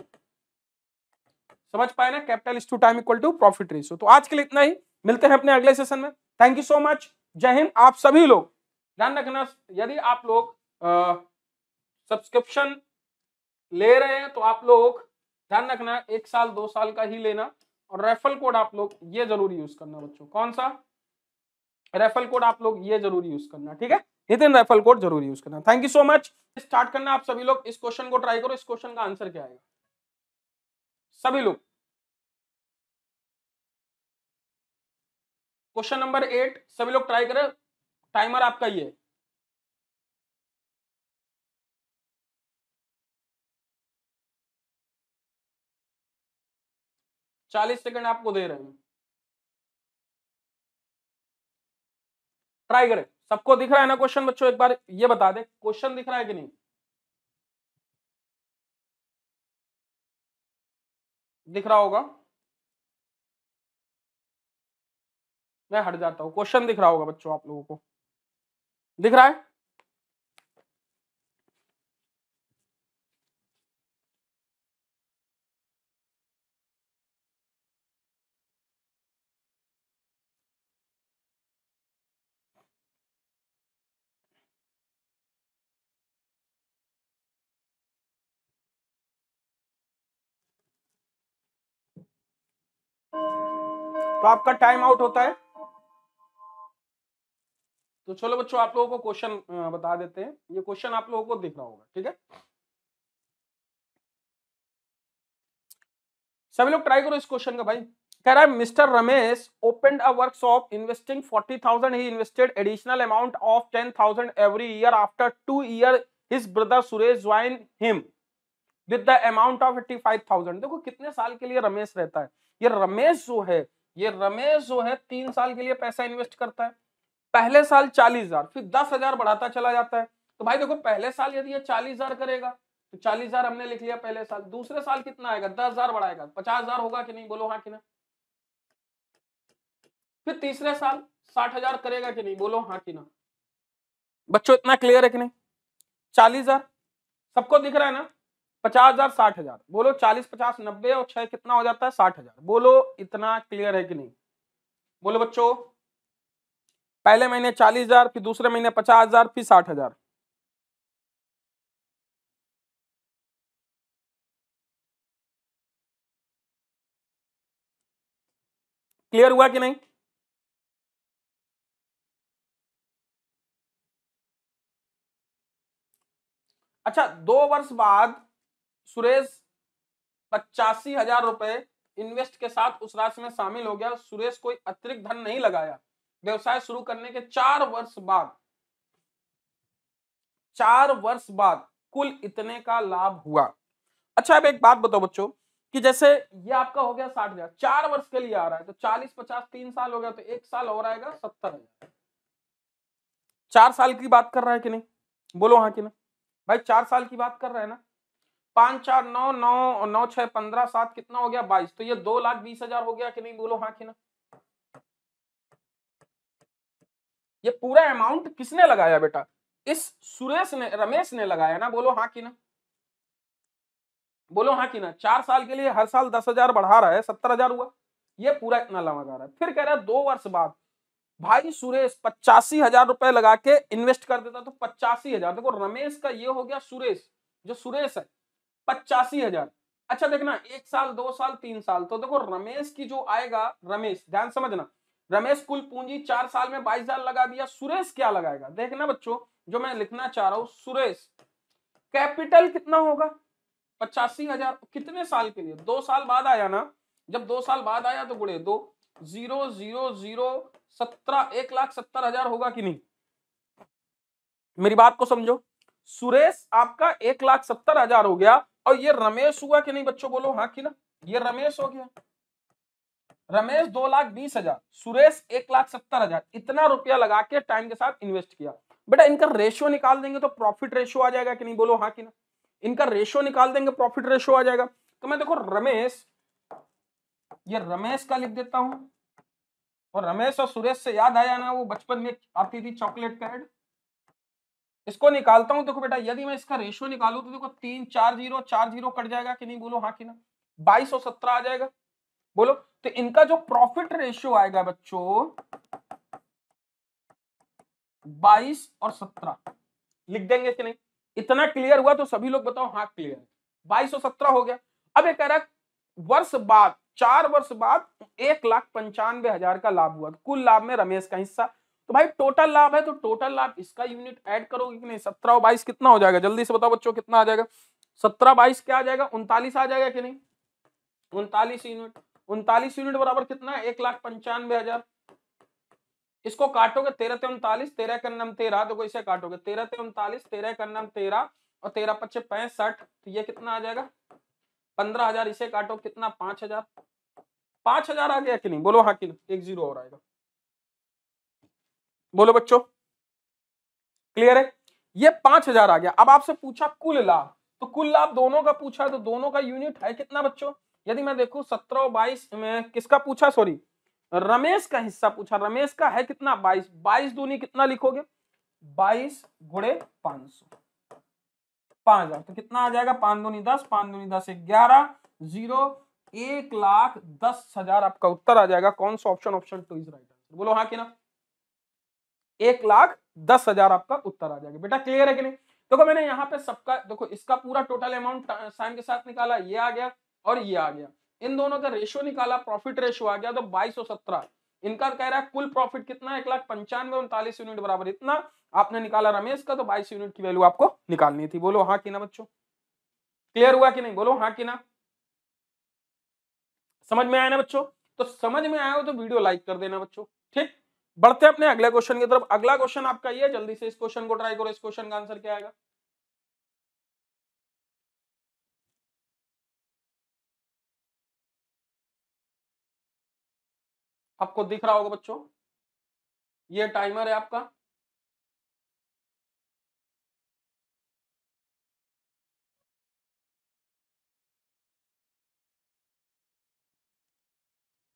समझ पाए ना capital is to time equal to profit ratio तो आज के लिए इतना ही मिलते हैं अपने अगले सेशन में थैंक यू सो मच जय हिंद आप सभी लोग ध्यान रखना यदि आप लोग सब्सक्रिप्शन ले रहे हैं तो आप लोग ध्यान रखना एक साल दो साल का ही लेना और रेफल कोड आप लोग ये जरूर यूज करना बच्चों कौन सा रेफल कोड आप लोग ये जरूर यूज करना ठीक है हितिन रेफल कोड जरूर यूज करना thank you so much start करना आप सभी लोग इस क्वेश्चन को ट्राई करो इस क्वेश्चन का आंसर क्या आएगा सभी लोग क्वेश्चन नंबर एट सभी लोग ट्राई करें टाइमर आपका ये चालीस सेकंड आपको दे रहे हैं ट्राई करें सबको दिख रहा है ना क्वेश्चन बच्चों एक बार ये बता दे क्वेश्चन दिख रहा है कि नहीं दिख रहा होगा मैं हट जाता हूं क्वेश्चन दिख रहा होगा बच्चों आप लोगों को दिख रहा है तो आपका टाइम आउट होता है तो चलो बच्चों आप लोगों को क्वेश्चन बता देते हैं ये क्वेश्चन आप लोगों को देखना होगा ठीक है सभी लोग ट्राई करो इस क्वेश्चन का भाई कह रहा है mister Ramesh open a workshop investing forty thousand he invested additional amount of ten thousand every year after two year his brother Suresh join him with the amount of eighty five thousand देखो कितने साल के लिए रमेश रहता है ये रमेश जो है ये रमेश जो है तीन साल के लिए पैसा इन्वेस्ट करता है पहले साल चालीस हजार फिर दस हजार बढ़ाता चला जाता है तो भाई देखो पहले साल यदि ये चालीस हजार करेगा तो चालीस हजार हमने लिख लिया पहले साल दूसरे साल कितना आएगा दस हजार बढ़ाएगा पचास हजार होगा कि नहीं बोलो हाँ कि ना फिर तीसरे साल साठ हजार करेगा कि नहीं बोलो हाँ कि ना बच्चों इतना क्लियर है कि नहीं चालीस हजार सबको दिख रहा है ना पचास हजार साठ हजार बोलो चालीस पचास नब्बे और छह कितना हो जाता है साठ हजार बोलो इतना क्लियर है कि नहीं बोलो बच्चों पहले महीने चालीस हजार फिर दूसरे महीने पचास हजार फिर साठ हजार क्लियर हुआ कि नहीं अच्छा दो वर्ष बाद सुरेश पचासी हजार रुपए इन्वेस्ट के साथ उस राशि में शामिल हो गया सुरेश कोई अतिरिक्त धन नहीं लगाया व्यवसाय शुरू करने के चार वर्ष बाद चार वर्ष बाद कुल इतने का लाभ हुआ अच्छा अब एक बात बताओ बच्चों कि जैसे ये आपका हो गया साठ हजार चार वर्ष के लिए आ रहा है तो चालीस पचास तीन साल हो गया तो एक साल और आएगा सत्तर हजार चार साल की बात कर रहा है कि नहीं बोलो हाँ कि ना भाई चार साल की बात कर रहा है ना पांच चार नौ नौ नौ छह पंद्रह सात कितना हो गया बाईस तो ये दो लाख बीस हजार हो गया कि नहीं बोलो हाँ कि ना ये पूरा अमाउंट किसने लगाया बेटा इस सुरेश ने रमेश ने लगाया ना बोलो हाँ कि ना बोलो हाँ कि ना चार साल के लिए हर साल दस हजार बढ़ा रहा है सत्तर हजार हुआ ये पूरा इतना लगा रहा है फिर कह रहा है दो वर्ष बाद भाई सुरेश पचासी हजार रुपए लगा के इन्वेस्ट कर देता तो पचासी हजार देखो रमेश का ये हो गया सुरेश जो सुरेश है पचासी हजार अच्छा देखना एक साल दो साल तीन साल तो देखो रमेश की जो आएगा रमेश ध्यान समझना रमेश कुल पूंजी चार साल में बाईस हजार लगा दिया सुरेश क्या लगाएगा देखना बच्चों जो मैं लिखना चाह रहा हूं सुरेश कैपिटल कितना होगा पचासी हजार कितने साल के लिए दो साल बाद आया ना जब दो साल बाद आया तो गुड़े दो जीरो जीरो जीरो सत्रह एक लाख सत्तर हजार होगा कि नहीं मेरी बात को समझो सुरेश आपका एक लाख सत्तर हजार हो गया और ये रमेश हुआ कि नहीं बच्चों बोलो हाँ कि ना ये रमेश हो गया रमेश दो लाख बीस हजार सुरेश एक लाख सत्तर हजार इतना रुपया लगा के टाइम के साथ इन्वेस्ट किया बेटा इनका रेशियो निकाल देंगे तो प्रॉफिट रेशियो आ जाएगा कि नहीं बोलो हाँ कि ना इनका रेशियो निकाल देंगे प्रॉफिट रेशियो आ जाएगा तो मैं देखो रमेश ये रमेश का लिख देता हूं और रमेश और सुरेश से याद आया ना वो बचपन में आती थी चॉकलेट का एड इसको निकालता हूं देखो बेटा यदि मैं इसका रेशियो निकालू तो देखो तीन चार जीरो चार जीरो कट जाएगा कि नहीं बोलो हाँ कि ना बाईस सौ सत्रह आ जाएगा बोलो तो इनका जो प्रॉफिट रेशियो आएगा बच्चों बाईस और सत्रह लिख देंगे कि नहीं इतना क्लियर हुआ तो सभी लोग बताओ हाँ क्लियर बाईस सौ सत्रह हो गया अब एक कह रहा वर्ष बाद चार वर्ष बाद एक लाख पंचानवे हजार का लाभ हुआ कुल लाभ में रमेश का हिस्सा तो भाई टोटल लाभ है तो टोटल लाभ इसका यूनिट ऐड करोगे कि नहीं सत्रह और बाईस कितना हो जाएगा जल्दी से बताओ बच्चों कितना आ जाएगा सत्रह बाईस क्या आ जाएगा उनतालीस आ जाएगा कि नहीं उनतालीस यूनिट उनतालीस यूनिट बराबर कितना है एक लाख पंचानवे हजार इसको काटोगे तेरह ते उनतालीस तेरह का नाम तेरह देखो इसे काटोगे तेरह ते उनतालीस तेरह का नाम तेरह और तेरह पच्चे पैंसठ तो ये कितना आ जाएगा पंद्रह हजार इसे काटो कितना पांच हजार पांच हजार आ गया कि नहीं बोलो हाँ कि एक जीरो और आएगा बोलो बच्चों क्लियर है ये पांच हजार आ गया अब आपसे पूछा कुल लाभ तो कुल लाभ दोनों का पूछा तो दोनों का यूनिट है कितना बच्चों यदि मैं देखू सत्रह बाईस में किसका पूछा सॉरी रमेश का हिस्सा पूछा रमेश का है कितना बाईस बाईस दूनी कितना लिखोगे बाईस गुड़े पांच सौ पांच हजार तो कितना आ जाएगा पांच दूनी दस पांच दूनी दस ग्यारह जीरो एक लाख दस हजार आपका उत्तर आ जाएगा कौन सा option option two is right answer बोलो हाँ कि ना एक लाख दस हजार आपका उत्तर आ जाएगा बेटा क्लियर है कि नहीं देखो मैंने यहाँ पे सबका देखो इसका पूरा टोटल अमाउंट साइन के साथ निकाला ये आ गया और ये आ गया इन दोनों का रेशियो निकाला प्रॉफिट रेशियो आ गया तो बाईस इनका कह रहा है कुल प्रॉफिट कितना एक लाख पंचानवे उनतालीस यूनिट बराबर इतना आपने निकाला रमेश का तो बाईस यूनिट की वैल्यू आपको निकालनी थी बोलो हाँ कि ना बच्चों क्लियर हुआ कि नहीं बोलो हाँ कि ना समझ में आया ना बच्चों तो समझ में आया हो तो वीडियो लाइक कर देना बच्चों ठीक बढ़ते हैं अपने अगले क्वेश्चन की तरफ अगला क्वेश्चन आपका ये जल्दी से इस क्वेश्चन को ट्राई करो इस क्वेश्चन का आंसर क्या आएगा आपको दिख रहा होगा बच्चों ये टाइमर है आपका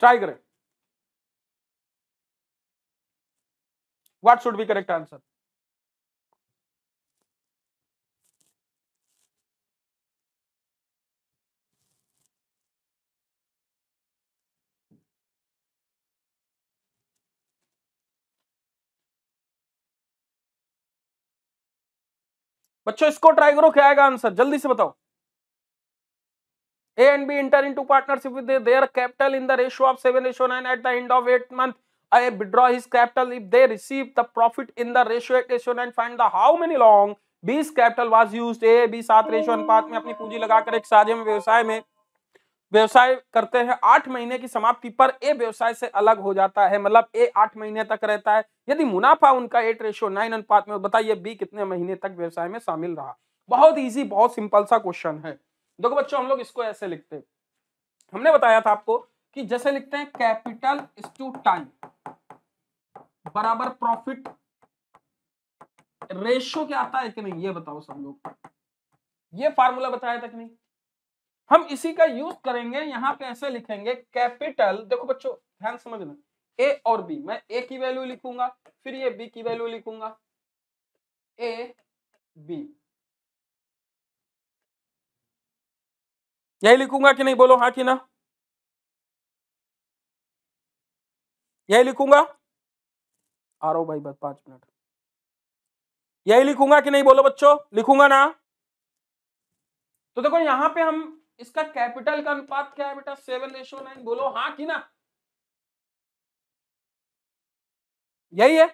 ट्राई करें what should be correct answer बच्चों इसको ट्राई करो क्या आएगा आंसर जल्दी से बताओ A and B enter to partnership with their capital in the ratio of seven ratio nine at the end of eight month I withdraw his capital if they receive the profit in the ratio at ratio and find the how many long 20 capital was used A B सात ratio अनुपात में अपनी पूंजी लगाकर एक साझे में व्यवसाय में व्यवसाय करते हैं आठ महीने की समाप्ति पर ए व्यवसाय से अलग हो जाता है मतलब ए आठ महीने तक रहता है यदि मुनाफा उनका एट रेशो नाइन अनुपात में बताइए बी कितने महीने तक व्यवसाय में शामिल रहा बहुत इजी बहुत सिंपल सा क्वेश्चन है देखो बच्चों हम लोग इसको ऐसे लिखते हमने बताया था आपको कि जैसे लिखते हैं कैपिटल इज टू टाइम बराबर प्रॉफिट रेशो क्या आता है कि नहीं ये बताओ सब लोग ये फार्मूला बताया था कि नहीं हम इसी का यूज करेंगे यहां पे ऐसे लिखेंगे कैपिटल देखो बच्चों ध्यान समझना ए और बी मैं ए की वैल्यू लिखूंगा फिर ये बी की वैल्यू लिखूंगा ए बी यही लिखूंगा कि नहीं बोलो हाँ कि ना यही लिखूंगा आ रहा भाई बस पांच मिनट यही लिखूंगा कि नहीं बोलो बच्चों लिखूंगा ना तो देखो यहां पे हम इसका कैपिटल का अनुपात क्या है बेटा सेवन रेशो नाइन बोलो हाँ कि ना यही है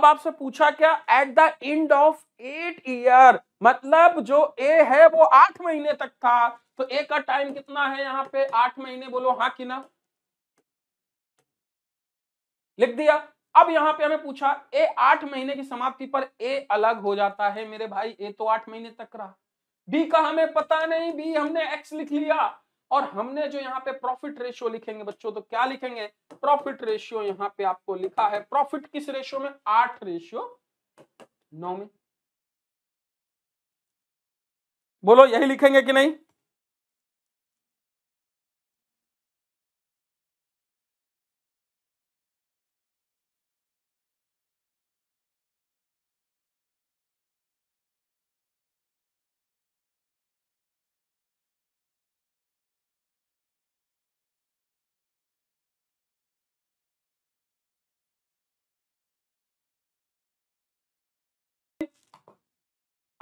अब आपसे पूछा क्या at the end of eight year मतलब जो ए है वो आठ महीने तक था तो ए का टाइम कितना है यहाँ पे आठ महीने बोलो हाँ कि ना लिख दिया अब यहां पे हमें पूछा ए आठ महीने की समाप्ति पर ए अलग हो जाता है मेरे भाई ए तो आठ महीने तक रहा बी का हमें पता नहीं बी हमने एक्स लिख लिया और हमने जो यहाँ पे प्रॉफिट रेशियो लिखेंगे बच्चों तो क्या लिखेंगे प्रॉफिट रेशियो यहाँ पे आपको लिखा है प्रॉफिट किस रेशियो में आठ रेशियो नौ में बोलो यही लिखेंगे कि नहीं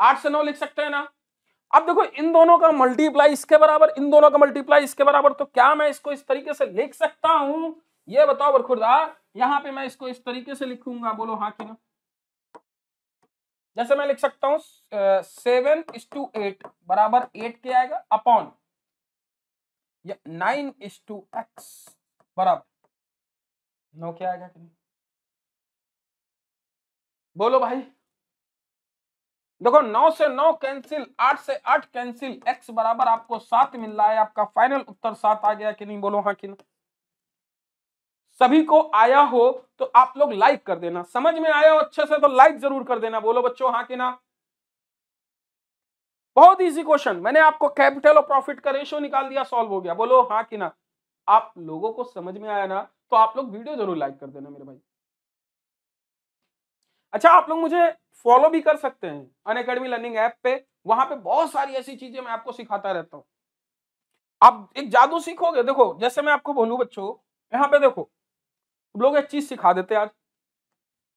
आठ से नौ लिख सकते हैं ना अब देखो इन दोनों का मल्टीप्लाई इसके बराबर इन दोनों का मल्टीप्लाई इसके बराबर तो क्या मैं इसको इस तरीके से लिख सकता हूं ये बताओ बरखुर्दा यहां पे मैं इसको इस तरीके से लिखूंगा बोलो हाँ ना जैसे मैं लिख सकता हूं सेवन इज टू एट बराबर एट के आएगा upon nine is to X बराबर नौ क्या आएगा बोलो भाई देखो नौ से नौ कैंसिल आठ से आठ कैंसिल एक्स बराबर आपको सात मिल रहा है आपका फाइनल उत्तर सात आ गया कि नहीं बोलो हाँ कि ना सभी को आया हो तो आप लोग लाइक कर देना समझ में आया हो अच्छे से तो लाइक जरूर कर देना बोलो बच्चों हाँ कि ना बहुत इजी क्वेश्चन मैंने आपको कैपिटल और प्रॉफिट का रेशियो निकाल दिया सॉल्व हो गया बोलो हाँ कि ना आप लोगों को समझ में आया ना तो आप लोग वीडियो जरूर लाइक कर देना मेरे भाई अच्छा आप लोग मुझे फॉलो भी कर सकते हैं अन अकेडमी लर्निंग ऐप पे वहां पे बहुत सारी ऐसी चीजें मैं आपको सिखाता रहता हूँ आप एक जादू सीखोगे देखो जैसे मैं आपको बोलूँ बच्चों यहाँ पे देखो लोग एक चीज सिखा देते आज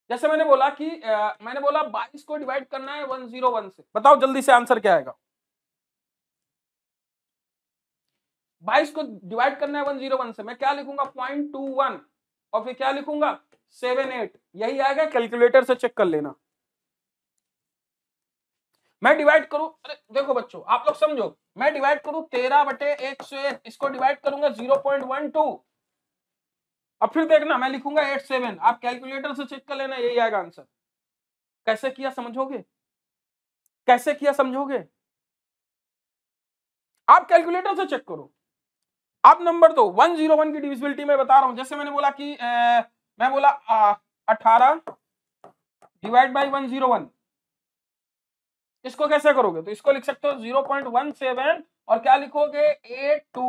जैसे मैंने बोला कि आ, मैंने बोला बाईस को डिवाइड करना है वन जीरो वन से बताओ जल्दी से आंसर क्या आएगा बाईस को डिवाइड करना है वन जीरो वन से मैं क्या लिखूंगा पॉइंट टू वन और फिर क्या लिखूंगा सेवन एट यही आएगा कैलकुलेटर से चेक कर लेना मैं डिवाइड करूं अरे देखो बच्चों आप लोग समझो मैं डिवाइड करूं तेरह बटे एक सौ एक इसको डिवाइड करूंगा जीरो पॉइंट वन टू अब फिर देखना मैं लिखूंगा एट सेवन आप कैलकुलेटर से चेक कर लेना यही आएगा आंसर कैसे किया समझोगे कैसे किया समझोगे आप कैलकुलेटर से चेक करो अब नंबर दो वन जीरो वन की डिविजिबिलिटी में बता रहा हूं जैसे मैंने बोला कि ए, मैं बोला अठारह divide by one zero one इसको कैसे करोगे तो इसको लिख सकते हो जीरो पॉइंट वन सेवन और क्या लिखोगे एट टू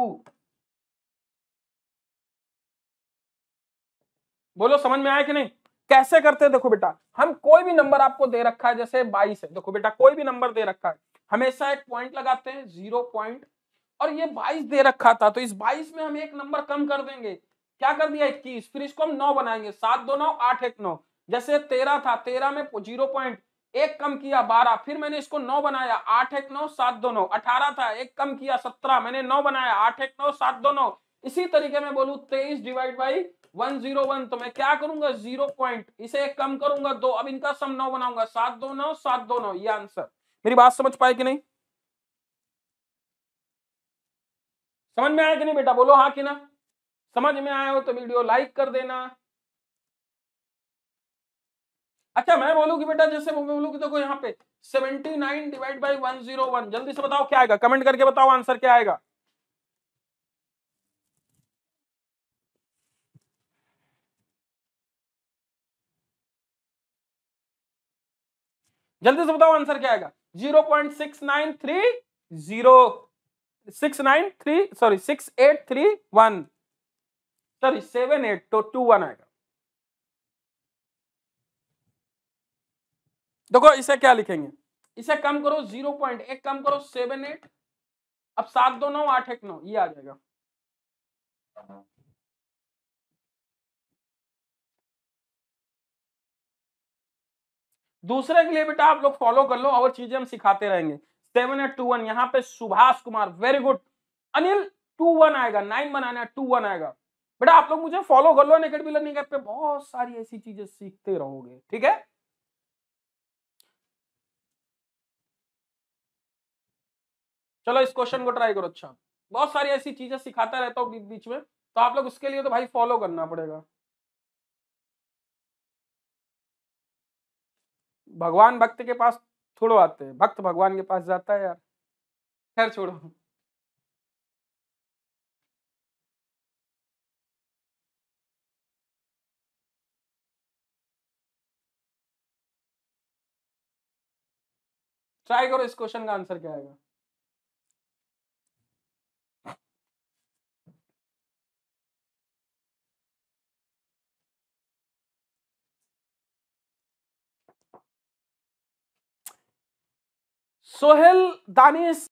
बोलो समझ में आया कि नहीं कैसे करते हैं देखो बेटा हम कोई भी नंबर आपको दे रखा है जैसे बाईस है देखो बेटा कोई भी नंबर दे रखा है हमेशा एक पॉइंट लगाते हैं जीरो पॉइंट और ये 22 दे रखा था तो इस 22 में हम एक नंबर कम कर देंगे क्या कर दिया इक्कीस फिर इसको हम नौ बनाएंगे सात दो नौ आठ एक नौ जैसे तेरह था तेरह में जीरो पॉइंट एक कम किया बारह फिर मैंने इसको नौ बनाया आठ एक नौ सात दो नौ अठारह था एक कम किया सत्रह मैंने नौ बनाया आठ एक नौ सात दो नौ इसी तरीके में बोलू तेईस divide by one zero one तो मैं क्या करूंगा जीरो पॉइंट इसे एक कम करूंगा दो अब इनका सम नौ बनाऊंगा सात दो नौ सात दो नौ ये आंसर मेरी बात समझ पाए कि नहीं समझ में आया कि नहीं बेटा बोलो हाँ कि ना समझ में आया हो तो वीडियो लाइक कर देना अच्छा मैं बोलूँ कि बेटा जैसे मैं बोलूँ कि देखो तो यहाँ पे 79 डिवाइड बाई वन जल्दी से बताओ क्या आएगा कमेंट करके बताओ आंसर क्या आएगा जल्दी से बताओ आंसर क्या आएगा zero point six nine three zero six nine three sorry six eight three one sorry seven eight तो टू वन आएगा देखो इसे क्या लिखेंगे इसे कम करो जीरो पॉइंट एक कम करो सेवन एट अब सात दो नौ आठ एक नौ ये आ जाएगा दूसरे के लिए बेटा आप लोग फॉलो कर लो और चीजें हम सिखाते रहेंगे सेवन एट टू वन यहां पे Subhash Kumar very good Anil two one आएगा नाइन बनाना टू वन आएगा बेटा आप लोग मुझे फॉलो कर लो अकेडमी लर्निंग निकट पे बहुत सारी ऐसी चीजें सीखते रहोगे ठीक है चलो इस क्वेश्चन को ट्राई करो अच्छा बहुत सारी ऐसी चीजें सिखाता रहता हूँ बीच बीच में तो आप लोग उसके लिए तो भाई फॉलो करना पड़ेगा भगवान भक्त के पास छोड़ो आते हैं भक्त भगवान के पास जाता है यार खैर छोड़ो ट्राई करो इस क्वेश्चन का आंसर क्या आएगा सोहेल दानिश